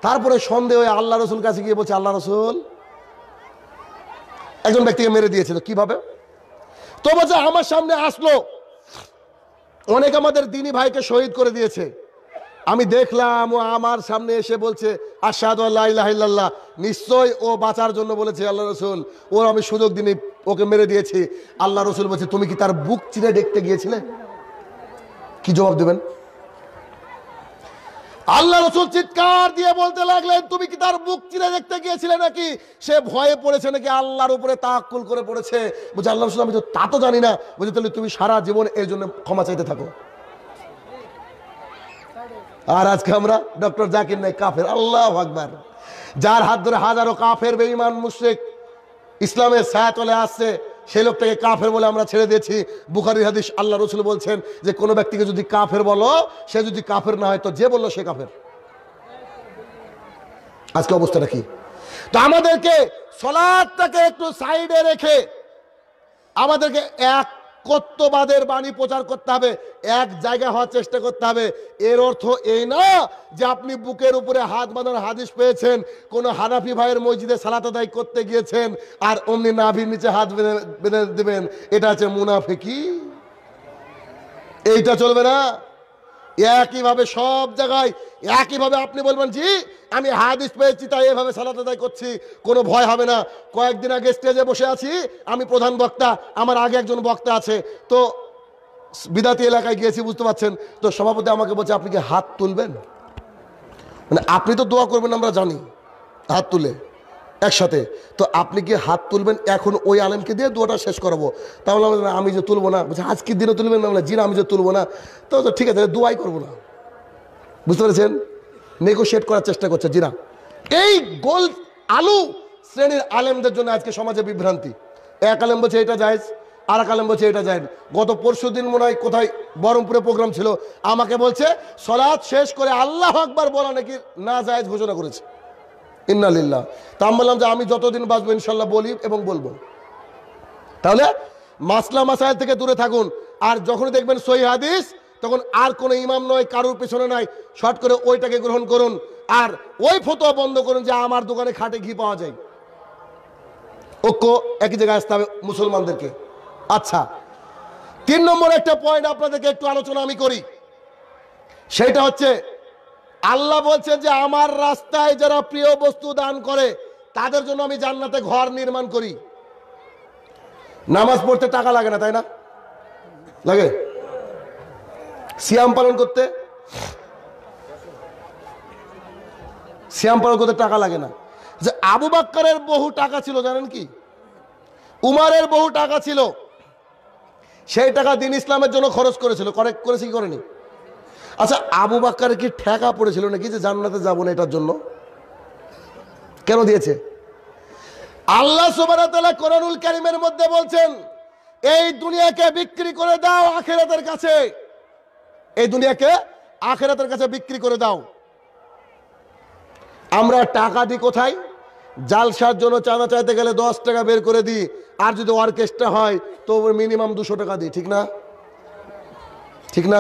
তারপরে সন্দেহে আল্লাহ রসুল কাছে গিয়ে বলছে আল্লাহ রসুল একজন ব্যক্তিকে মেরে দিয়েছিল কিভাবে তো বলছে আমার সামনে আসলো অনেক আমাদের দিনী ভাইকে শহীদ করে দিয়েছে আমি দেখলাম ও আমার সামনে এসে বলছে আশাদ আল্লাহ নিশ্চয় ও বাঁচার জন্য বলেছে আল্লাহ রসুল ওর আমি সুযোগ দিনে ওকে মেরে দিয়েছি আল্লাহ রসুল বলছে তুমি কি তার বুক চিনে দেখতে গিয়েছিলে কি জবাব দেবেন আল্লাহ রসুল চিৎকার দিয়ে বলতে লাগলেন তুমি কি তার বুক চিনে দেখতে গিয়েছিলে নাকি সে ভয়ে পড়েছে নাকি আল্লাহর উপরে তাকুল করে পড়েছে বলছে আল্লাহ রসুল আমি তো তা তো জানি না বলছে তাহলে তুমি সারা জীবন এর জন্য ক্ষমা চাইতে থাকো আর আজকে আমরা ডক্টর জাকির নাই কাফের আল্লাহ আকবর যার হাত ধরে হাজারো কাফের বেঈমান মুশ্রিক ইসলামের ছায়া তলে আসছে সেই লোকটাকে কাফের বলে আমরা ছেড়ে দিয়েছি বুখারি হাদিস আল্লাহ রসুল বলছেন যে কোনো ব্যক্তিকে যদি কাফের বলো সে যদি কাফের না হয় তো যে বললো সে কাফের আজকে অবস্থাটা কি তো আমাদেরকে সলাদটাকে একটু সাইডে রেখে আমাদেরকে এক কত্তবাদের বাণী প্রচার করতে হবে এক জায়গায় হওয়ার চেষ্টা করতে হবে এর অর্থ এই না যে আপনি বুকের উপরে হাত বাঁধানোর হাদিস পেয়েছেন কোনো হানাফি ভাইয়ের মসজিদে সালাত আদায় করতে গিয়েছেন আর অমনি নাভির নিচে হাত বেঁধে বেঁধে দেবেন এটা হচ্ছে কি এইটা চলবে না একইভাবে সব জায়গায় একইভাবে আপনি বলবেন জি আমি হাদিস পেয়েছি তাই এভাবে সালাত আদায় করছি কোনো ভয় হবে না কয়েকদিন আগে স্টেজে বসে আছি আমি প্রধান বক্তা আমার আগে একজন বক্তা আছে তো বিদাতি এলাকায় গিয়েছি বুঝতে পারছেন তো সভাপতি আমাকে বলছে আপনি কি হাত তুলবেন মানে আপনি তো দোয়া করবেন আমরা জানি হাত তুলে একসাথে তো আপনি কি হাত তুলবেন এখন ওই আলেমকে দিয়ে দুটা শেষ করাবো তাহলে আমরা আমি যে তুলবো না বলছি আজকের দিনে তুলবেন না বলে জিন আমি যে তুলবো না তো ঠিক আছে দুয়াই করবো না বুঝতে পেরেছেন নেগোসিয়েট করার চেষ্টা করছে জিনা এই গোল আলু শ্রেণীর আলেমদের জন্য আজকে সমাজে বিভ্রান্তি এক আলেম বলছে এটা জায়েজ আর এক আলেম বলছে এটা যায় গত পরশু দিন মনে হয় কোথায় বহরমপুরে প্রোগ্রাম ছিল আমাকে বলছে সলাদ শেষ করে আল্লাহ আকবার বলা নাকি না জায়েজ ঘোষণা করেছে ইন্নালিল্লাহ তা আমি বললাম যে আমি যতদিন বাঁচবো ইনশাল্লাহ বলি এবং বলবো তাহলে মাসলা মাসাইল থেকে দূরে থাকুন আর যখনই দেখবেন সহি হাদিস তখন আর কোনো ইমাম নয় কারোর পেছনে নাই শর্ট করে ওইটাকে গ্রহণ করুন আর ওই ফটো বন্ধ করুন যে আমার দোকানে খাটে ঘি পাওয়া যায় ঐক্য একই জায়গায় আসতে হবে মুসলমানদেরকে আচ্ছা তিন নম্বর একটা পয়েন্ট আপনাদেরকে একটু আলোচনা আমি করি সেটা হচ্ছে আল্লাহ বলছেন যে আমার রাস্তায় যারা প্রিয় বস্তু দান করে তাদের জন্য আমি জান্নাতে ঘর নির্মাণ করি নামাজ পড়তে টাকা লাগে না তাই না লাগে সিয়াম পালন করতে সিয়াম পালন করতে টাকা লাগে না যে আবু বাক্কারের বহু টাকা ছিল জানেন কি উমারের বহু টাকা ছিল সেই টাকা দিন ইসলামের জন্য খরচ করেছিল করে করেছে কি করেনি আচ্ছা আবু বাক্কারে কি ঠেকা পড়েছিল নাকি যে জান্নাতে যাবো না এটার জন্য কেন দিয়েছে আল্লাহ সুবাহতালা কোরআনুল কারিমের মধ্যে বলছেন এই দুনিয়াকে বিক্রি করে দাও আখেরাতের কাছে এই দুনিয়াকে আখেরাতের কাছে বিক্রি করে দাও আমরা টাকা দিই কোথায় জালসার জন্য চাঁদা চাইতে গেলে দশ টাকা বের করে দিই আর যদি অর্কেস্ট্রা হয় তো মিনিমাম দুশো টাকা দিই ঠিক না ঠিক না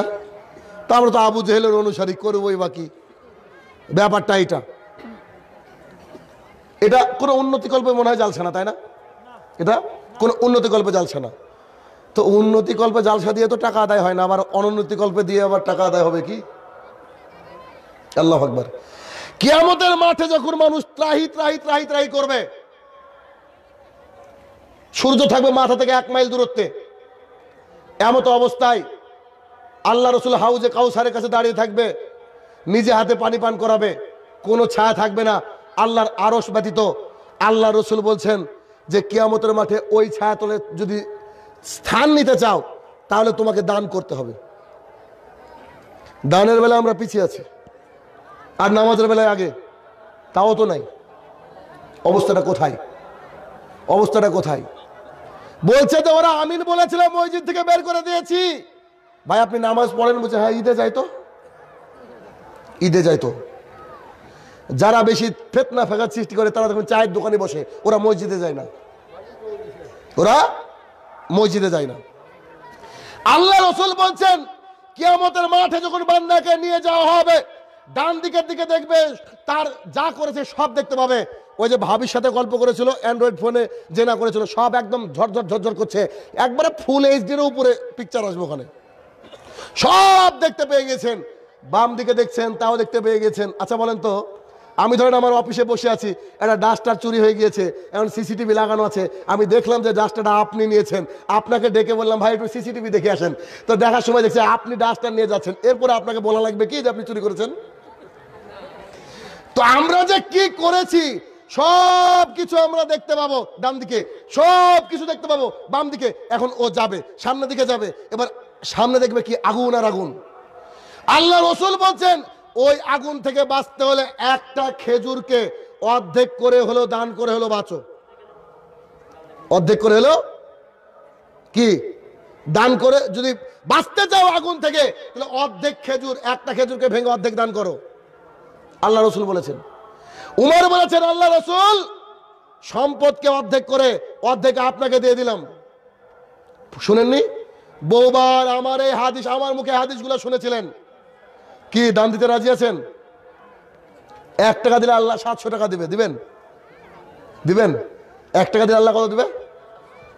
তা আমরা তো আবু জেহেলের অনুসারী করবোই বাকি ব্যাপারটা এটা এটা কোনো কল্পে মনে হয় জালছে না তাই না এটা কোনো কল্পে জালছে না তো কল্পে জালসা দিয়ে তো টাকা আদায় হয় না আবার কল্পে দিয়ে আবার টাকা আদায় হবে কি আল্লাহ আকবর কিয়ামতের মাঠে যখন মানুষ ত্রাহি ত্রাহি ত্রাহি ত্রাহি করবে সূর্য থাকবে মাথা থেকে এক মাইল দূরত্বে এমত অবস্থায় আল্লাহ রসুল হাউজে কাউসারের কাছে দাঁড়িয়ে থাকবে নিজে হাতে পানি পান করাবে কোনো ছায়া থাকবে না আল্লাহর আরস ব্যতীত আল্লাহ রসুল বলছেন যে কিয়ামতের মাঠে ওই ছায়া তোলে যদি স্থান নিতে চাও তাহলে তোমাকে দান করতে হবে দানের বেলা আমরা পিছিয়ে আছি আর নামাজের বেলায় আগে তাও তো নাই অবস্থাটা কোথায় অবস্থাটা কোথায় বলছে তো ওরা আমিন বলেছিলাম মসজিদ থেকে বের করে দিয়েছি ভাই আপনি নামাজ পড়েন বলছে হ্যাঁ ঈদে যাইতো ঈদে যাইতো যারা বেশি ফেতনা ফেকার সৃষ্টি করে তারা তখন চায়ের দোকানে বসে ওরা মসজিদে যায় না ওরা মসজিদে যায় না আল্লাহ রসুল বলছেন কিয়ামতের মাঠে যখন বান্দাকে নিয়ে যাওয়া হবে ডান দিকের দিকে দেখবে তার যা করেছে সব দেখতে পাবে ওই যে ভাবির সাথে গল্প করেছিল অ্যান্ড্রয়েড ফোনে যে না করেছিল সব একদম ঝরঝর ঝরঝর করছে একবারে ফুল এইচডির উপরে পিকচার আসবে ওখানে সব দেখতে পেয়ে গেছেন বাম দিকে দেখছেন তাও দেখতে পেয়ে গেছেন আচ্ছা বলেন তো আমি ধরেন আমার অফিসে বসে আছি একটা ডাস্টার চুরি হয়ে গিয়েছে এখন সিসিটিভি লাগানো আছে আমি দেখলাম যে ডাস্টারটা আপনি নিয়েছেন আপনাকে ডেকে বললাম ভাই একটু সিসিটিভি দেখে আসেন তো দেখার সময় দেখছে আপনি ডাস্টার নিয়ে যাচ্ছেন এরপরে আপনাকে বলা লাগবে কি যে আপনি চুরি করেছেন তো আমরা যে কি করেছি সব কিছু আমরা দেখতে পাবো ডান দিকে সব কিছু দেখতে পাবো বাম দিকে এখন ও যাবে সামনের দিকে যাবে এবার সামনে দেখবে কি আগুন আর আগুন আল্লাহ রসুল বলছেন ওই আগুন থেকে বাঁচতে হলে একটা খেজুরকে অর্ধেক করে হলো দান করে হলো বাঁচো অর্ধেক করে হলো কি দান করে যদি বাঁচতে চাও আগুন থেকে তাহলে অর্ধেক খেজুর একটা খেজুরকে ভেঙে অর্ধেক দান করো আল্লাহ রসুল বলেছেন উমার বলেছেন আল্লাহ রসুল সম্পদকে অর্ধেক করে অর্ধেক আপনাকে দিয়ে দিলাম শুনেননি বহুবার আমার এই হাদিস আমার মুখে হাদিসগুলো শুনেছিলেন কি দান দিতে রাজি আছেন এক টাকা দিলে আল্লাহ সাতশো টাকা দিবে দিবেন দিবেন এক টাকা দিলে আল্লাহ কত দিবে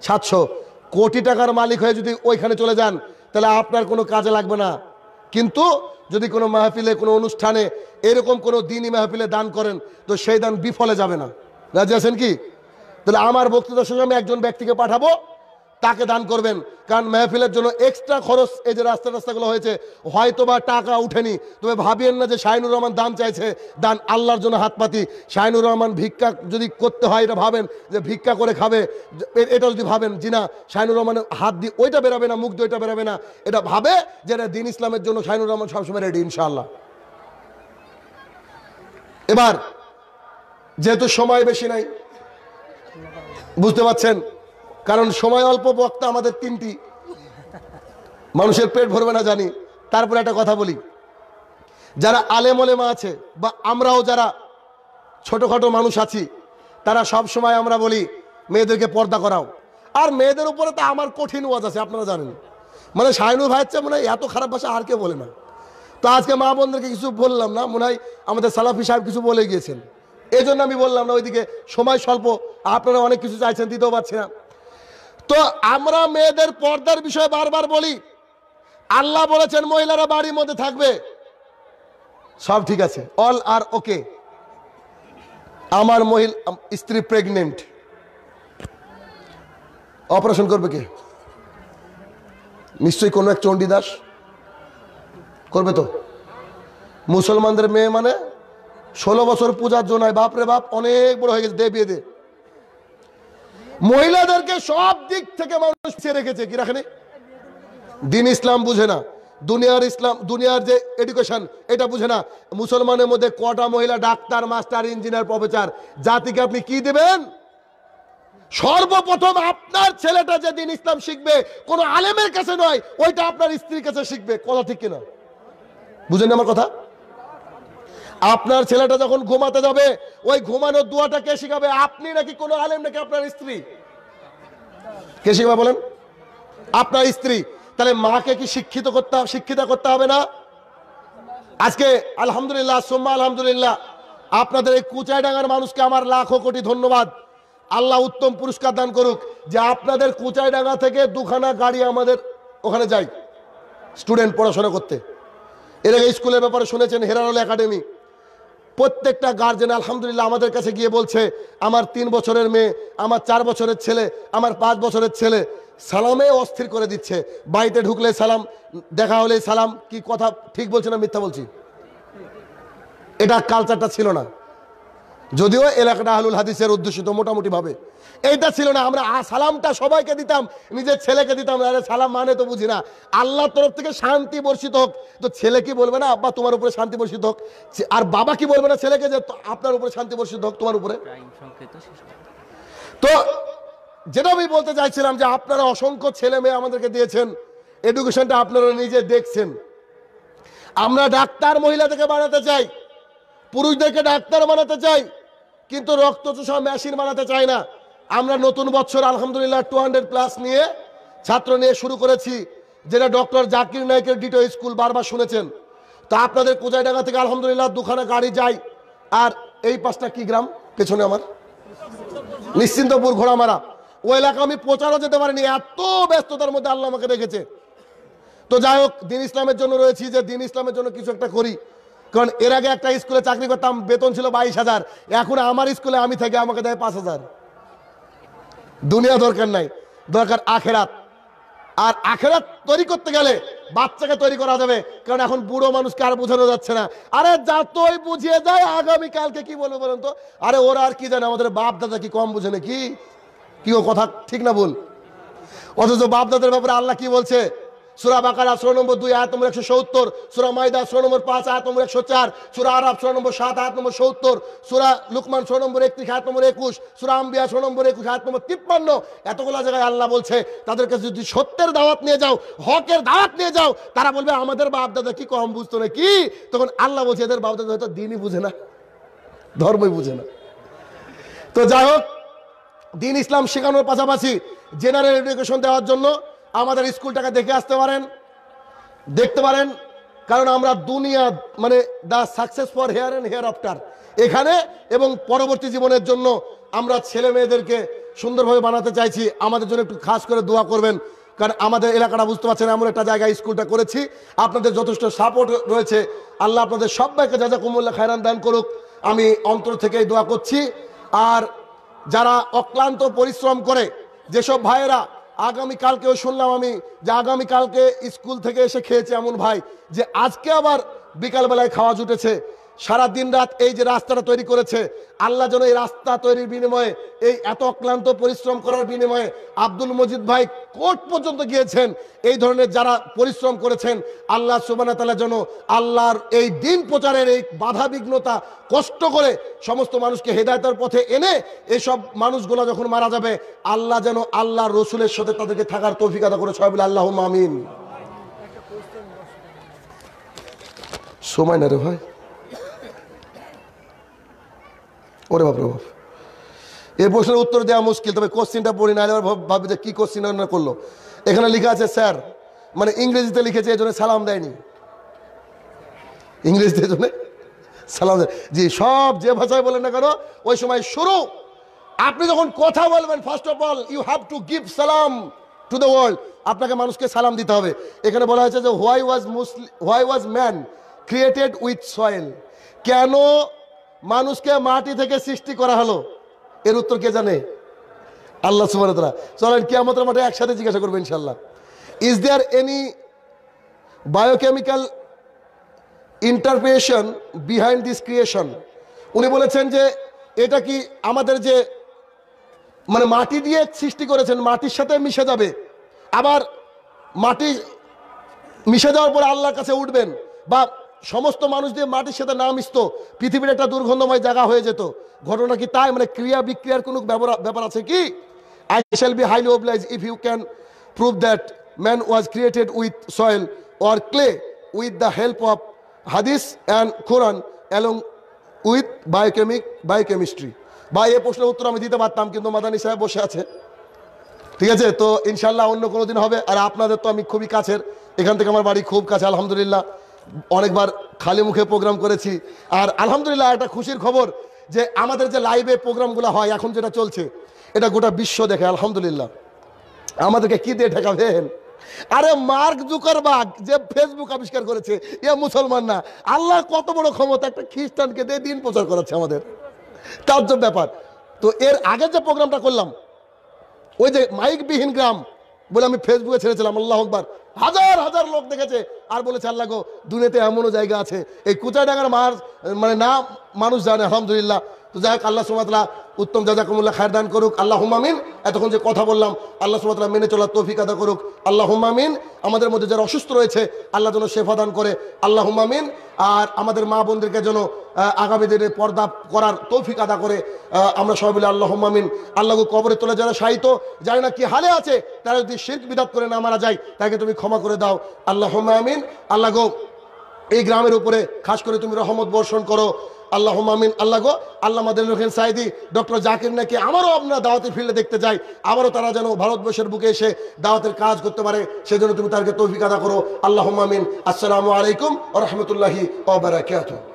সাতশো কোটি টাকার মালিক হয়ে যদি ওইখানে চলে যান তাহলে আপনার কোনো কাজে লাগবে না কিন্তু যদি কোনো মাহফিলে কোনো অনুষ্ঠানে এরকম কোনো দিনই মাহফিলে দান করেন তো সেই দান বিফলে যাবে না রাজি আছেন কি তাহলে আমার বক্তৃতা শেষে আমি একজন ব্যক্তিকে পাঠাবো তাকে দান করবেন কারণ মেহফিলের জন্য এক্সট্রা খরচ এই যে রাস্তা রাস্তাগুলো হয়েছে হয়তো বা টাকা উঠেনি তবে ভাবিয়েন না যে শাহিনুর রহমান দান চাইছে দান আল্লাহর জন্য হাত পাতি শাহিনুর রহমান ভিক্ষা যদি করতে হয় এটা ভাবেন যে ভিক্ষা করে খাবে এটা যদি ভাবেন জি না শাহিনুর রহমানের হাত দিয়ে ওইটা বেরাবে না মুখ দিয়ে ওইটা বেরাবে না এটা ভাবে যে এটা দিন ইসলামের জন্য শাহিনুর রহমান সবসময় রেডি ইনশাল্লাহ এবার যেহেতু সময় বেশি নাই বুঝতে পারছেন কারণ সময় অল্প বক্তা আমাদের তিনটি মানুষের পেট ভরবে না জানি তারপরে একটা কথা বলি যারা আলেম ওলেমা আছে বা আমরাও যারা ছোটোখাটো মানুষ আছি তারা সব সময় আমরা বলি মেয়েদেরকে পর্দা করাও আর মেয়েদের উপরে তো আমার কঠিন ওয়াজ আছে আপনারা জানেন মানে শাহিনু ভাই হচ্ছে মনে হয় এত খারাপ ভাষা আর কে বলে না তো আজকে মা বোনদেরকে কিছু বললাম না মনে হয় আমাদের সালাফি সাহেব কিছু বলে গিয়েছেন এই জন্য আমি বললাম না ওইদিকে সময় স্বল্প আপনারা অনেক কিছু চাইছেন দিতেও পারছি না তো আমরা মেয়েদের পর্দার বিষয়ে বারবার বলি আল্লাহ বলেছেন মহিলারা বাড়ির মধ্যে থাকবে সব ঠিক আছে অল আর ওকে আমার মহিল স্ত্রী প্রেগনেন্ট অপারেশন করবে কে নিশ্চয়ই কোনো এক চণ্ডীদাস করবে তো মুসলমানদের মেয়ে মানে ষোলো বছর পূজার জন্য বাপরে বাপ অনেক বড় হয়ে গেছে দে বিয়ে দে মহিলাদেরকে সব দিক থেকে মানুষ রেখেছে কি রাখেনি দিন ইসলাম বুঝে না দুনিয়ার ইসলাম দুনিয়ার যে এডুকেশন এটা বুঝে না মুসলমানের মধ্যে কটা মহিলা ডাক্তার মাস্টার ইঞ্জিনিয়ার প্রফেসর জাতিকে আপনি কি দেবেন সর্বপ্রথম আপনার ছেলেটা যে দিন ইসলাম শিখবে কোনো আলেমের কাছে নয় ওইটা আপনার স্ত্রীর কাছে শিখবে কথা ঠিক কিনা বুঝেন আমার কথা আপনার ছেলেটা যখন ঘুমাতে যাবে ওই ঘুমানোর দোয়াটা কে শিখাবে আপনি নাকি কোনো আলেম নাকি আপনার স্ত্রী কে শিখাবে বলেন আপনার স্ত্রী তাহলে মাকে কি শিক্ষিত করতে হবে শিক্ষিত করতে হবে না আজকে আলহামদুলিল্লাহ সোম্মা আলহামদুলিল্লাহ আপনাদের এই কুচাইডাঙ্গার মানুষকে আমার লাখো কোটি ধন্যবাদ আল্লাহ উত্তম পুরস্কার দান করুক যে আপনাদের কুচাইডাঙ্গা থেকে দুখানা গাড়ি আমাদের ওখানে যায় স্টুডেন্ট পড়াশোনা করতে এর আগে স্কুলের ব্যাপারে শুনেছেন হেরারল একাডেমি প্রত্যেকটা গার্জেন আলহামদুলিল্লাহ আমাদের কাছে গিয়ে বলছে আমার তিন বছরের মেয়ে আমার চার বছরের ছেলে আমার পাঁচ বছরের ছেলে সালামে অস্থির করে দিচ্ছে বাড়িতে ঢুকলে সালাম দেখা হলে সালাম কি কথা ঠিক বলছি না মিথ্যা বলছি এটা কালচারটা ছিল না যদিও এলাকাটা আহলুল হাদিসের উদ্দেশিত মোটামুটিভাবে এইটা ছিল না আমরা সালামটা সবাইকে দিতাম নিজের ছেলেকে দিতাম আরে সালাম মানে তো বুঝি না আল্লাহর তরফ থেকে শান্তি বর্ষিত হোক তো ছেলে কি বলবে না আব্বা তোমার উপরে শান্তি বর্ষিত হোক আর বাবা কি বলবে না ছেলেকে যে আপনার উপরে শান্তি বর্ষিত হোক তোমার উপরে তো যেটা আমি বলতে চাইছিলাম যে আপনারা অসংখ্য ছেলে মেয়ে আমাদেরকে দিয়েছেন এডুকেশনটা আপনারা নিজে দেখছেন আমরা ডাক্তার মহিলাদেরকে বানাতে চাই পুরুষদেরকে ডাক্তার বানাতে চাই কিন্তু রক্ত চুষা মেশিন বানাতে চাই না আমরা নতুন বছর আলহামদুলিল্লাহ টু হান্ড্রেড প্লাস নিয়ে ছাত্র নিয়ে শুরু করেছি যেটা ডক্টর জাকির নায়কের ডিটো স্কুল বারবার শুনেছেন তা আপনাদের ডাঙ্গা থেকে আলহামদুলিল্লাহ দুখানা গাড়ি যাই আর এই পাঁচটা কি গ্রাম পেছনে আমার নিশ্চিন্তপুর ঘোড়ামারা ওই এলাকা আমি প্রচারও যেতে পারিনি এত ব্যস্ততার মধ্যে আল্লাহ আমাকে রেখেছে তো যাই হোক দিন ইসলামের জন্য রয়েছি যে দিন ইসলামের জন্য কিছু একটা করি কারণ এর আগে একটা স্কুলে চাকরি করতাম বেতন ছিল বাইশ হাজার এখন আমার স্কুলে আমি থাকি আমাকে দেয় পাঁচ হাজার দুনিয়া দরকার নাই দরকার আখেরাত আর আখেরাত তৈরি করতে গেলে বাচ্চাকে তৈরি করা যাবে কারণ এখন বুড়ো মানুষকে আর বোঝানো যাচ্ছে না আরে যতই বুঝিয়ে যায় আগামীকালকে কি বলবো বলেন তো আরে ওরা আর কি জানে আমাদের বাপ দাদা কি কম বুঝে নাকি কি ও কথা ঠিক না বল অথচ বাপ দাদার ব্যাপারে আল্লাহ কি বলছে সুরা বাকারা ষোলো নম্বর দুই আয়াত নম্বর একশো সত্তর সুরা মাইদা ষোলো নম্বর পাঁচ আয়াত নম্বর একশো চার সুরা আরব ষোলো নম্বর সাত আয়াত নম্বর সত্তর সুরা লুকমান ষোলো নম্বর একত্রিশ আয়াত নম্বর একুশ সুরা আম্বিয়া ষোলো নম্বর একুশ আয়াত নম্বর তিপ্পান্ন এতগুলো জায়গায় আল্লাহ বলছে তাদের কাছে যদি সত্যের দাওয়াত নিয়ে যাও হকের দাওয়াত নিয়ে যাও তারা বলবে আমাদের বাপ দাদা কি কম বুঝতো না কি তখন আল্লাহ বলছে এদের বাপ দাদা হয়তো দিনই বুঝে না ধর্মই বুঝে না তো যাই হোক দিন ইসলাম শেখানোর পাশাপাশি জেনারেল এডুকেশন দেওয়ার জন্য আমাদের স্কুলটাকে দেখে আসতে পারেন দেখতে পারেন কারণ আমরা দুনিয়া মানে the success for here and hereafter এখানে এবং পরবর্তী জীবনের জন্য আমরা ছেলে মেয়েদেরকে সুন্দরভাবে বানাতে চাইছি আমাদের জন্য একটু খাস করে দোয়া করবেন কারণ আমাদের এলাকাটা বুঝতে পারছেন এমন একটা জায়গায় স্কুলটা করেছি আপনাদের যথেষ্ট সাপোর্ট রয়েছে আল্লাহ আপনাদের সবাইকে যা যা কুমল্লা খায়রান দান করুক আমি অন্তর থেকেই দোয়া করছি আর যারা অক্লান্ত পরিশ্রম করে যেসব ভাইয়েরা আগামীকালকেও শুনলাম আমি যে আগামীকালকে স্কুল থেকে এসে খেয়েছে এমন ভাই যে আজকে আবার বিকালবেলায় খাওয়া জুটেছে সারা দিন রাত এই যে রাস্তাটা তৈরি করেছে আল্লাহ যেন এই রাস্তা তৈরির বিনিময়ে এই এত অক্লান্ত পরিশ্রম করার বিনিময়ে আব্দুল মজিদ ভাই কোর্ট পর্যন্ত গিয়েছেন এই ধরনের যারা পরিশ্রম করেছেন আল্লাহ সুবানা তালা যেন আল্লাহর এই দিন প্রচারের এই বাধা বিঘ্নতা কষ্ট করে সমস্ত মানুষকে হেদায়তের পথে এনে এসব মানুষগুলো যখন মারা যাবে আল্লাহ যেন আল্লাহ রসুলের সাথে তাদেরকে থাকার তৌফিক করে সবাই বলে আল্লাহ মামিন সময় না রে ভাই ওরে বাপরে বাপ এই প্রশ্নের উত্তর দেওয়া মুশকিল তবে কোশ্চিনটা পড়ি না ভাবি যে কী কোশ্চিন করলো এখানে লিখা আছে স্যার মানে ইংরেজিতে লিখেছে এজন্য সালাম দেয়নি ইংরেজিতে এজন্য সালাম দেয় জি সব যে ভাষায় বলেন না কেন ওই সময় শুরু আপনি যখন কথা বলবেন first of all you have to give salam to the world আপনাকে মানুষকে সালাম দিতে হবে এখানে বলা হয়েছে যে why was Muslim why was man created with soil কেন মানুষকে মাটি থেকে সৃষ্টি করা হলো এর উত্তর কে জানে আল্লাহ সুবাহ চলেন আমাদের মাঠে একসাথে জিজ্ঞাসা করবো ইনশাল্লাহ is there any biochemical interpretation behind this creation উনি বলেছেন যে এটা কি আমাদের যে মানে মাটি দিয়ে সৃষ্টি করেছেন মাটির সাথে মিশে যাবে আবার মাটি মিশে যাওয়ার পরে আল্লাহর কাছে উঠবেন বা সমস্ত মানুষ দিয়ে মাটির সাথে না মিশতো পৃথিবীর একটা দুর্গন্ধময় জায়গা হয়ে যেত ঘটনা কি তাই মানে ক্রিয়া বিক্রিয়ার কোনো ব্যাপার আছে কি I shall be highly oblige if you can prove that man was created with soil or clay with the help of Hadith and Quran along with biochemic biochemistry বা এ প্রশ্নের উত্তর আমি দিতে পারতাম কিন্তু মাদানি সাহেব বসে আছে ঠিক আছে তো ইনশাল্লাহ অন্য কোনো দিন হবে আর আপনাদের তো আমি খুবই কাছের এখান থেকে আমার বাড়ি খুব কাছে আলহামদুলিল্লাহ অনেকবার খালি মুখে প্রোগ্রাম করেছি আর আলহামদুলিল্লাহ একটা খুশির খবর যে আমাদের যে লাইভে প্রোগ্রামগুলো হয় এখন যেটা চলছে এটা গোটা বিশ্ব দেখে আলহামদুলিল্লাহ আমাদেরকে কি দিয়ে ঠেকাবেন আরে মার্ক জুকারবাগ যে ফেসবুক আবিষ্কার করেছে এ মুসলমান না আল্লাহ কত বড় ক্ষমতা একটা খ্রিস্টানকে দিয়ে দিন প্রচার করাচ্ছে আমাদের তার ব্যাপার তো এর আগে যে প্রোগ্রামটা করলাম ওই যে মাইকবিহীন গ্রাম বলে আমি ফেসবুকে ছেড়েছিলাম আল্লাহ একবার হাজার হাজার লোক দেখেছে আর বলেছে আল্লাহ গো দুনিয়াতে এমনও জায়গা আছে এই কুচাডাঙ্গার মার মানে না মানুষ জানে আলহামদুলিল্লাহ তো যাই হোক আল্লাহ সুমাতলা উত্তম জাজা কুমুল্লা খায়ের দান করুক আল্লাহ হুমামিন এতক্ষণ যে কথা বললাম আল্লাহ সুমাতলা মেনে চলার তৌফিক আদা করুক আল্লাহ হুমামিন আমাদের মধ্যে যারা অসুস্থ রয়েছে আল্লাহ যেন সেফা দান করে আল্লাহ হুমামিন আর আমাদের মা বোনদেরকে যেন আগামী দিনে পর্দা করার তৌফিক আদা করে আমরা সবাই বলি আল্লাহ হুমামিন আল্লাহকে কবরে তোলা যারা সাহিত্য জানি না কি হালে আছে তারা যদি শিল্প বিদাত করে না মারা যায় তাকে তুমি ক্ষমা করে দাও আল্লাহ হুমামিন আল্লাহ এই গ্রামের উপরে খাস করে তুমি রহমত বর্ষণ করো আল্লাহ মামিন আল্লাহ গো আল্লাহ মাদিন রোহেন সাইদি ডক্টর জাকির নাকি আমারও আপনার দাওয়াতের ফিল্ডে দেখতে চাই আবারও তারা যেন ভারতবর্ষের বুকে এসে দাওয়াতের কাজ করতে পারে সেজন্য তুমি তাদেরকে তৌফিক আদা করো আল্লাহ মামিন আসসালামু আলাইকুম রহমতুল্লাহি ওবরাকাত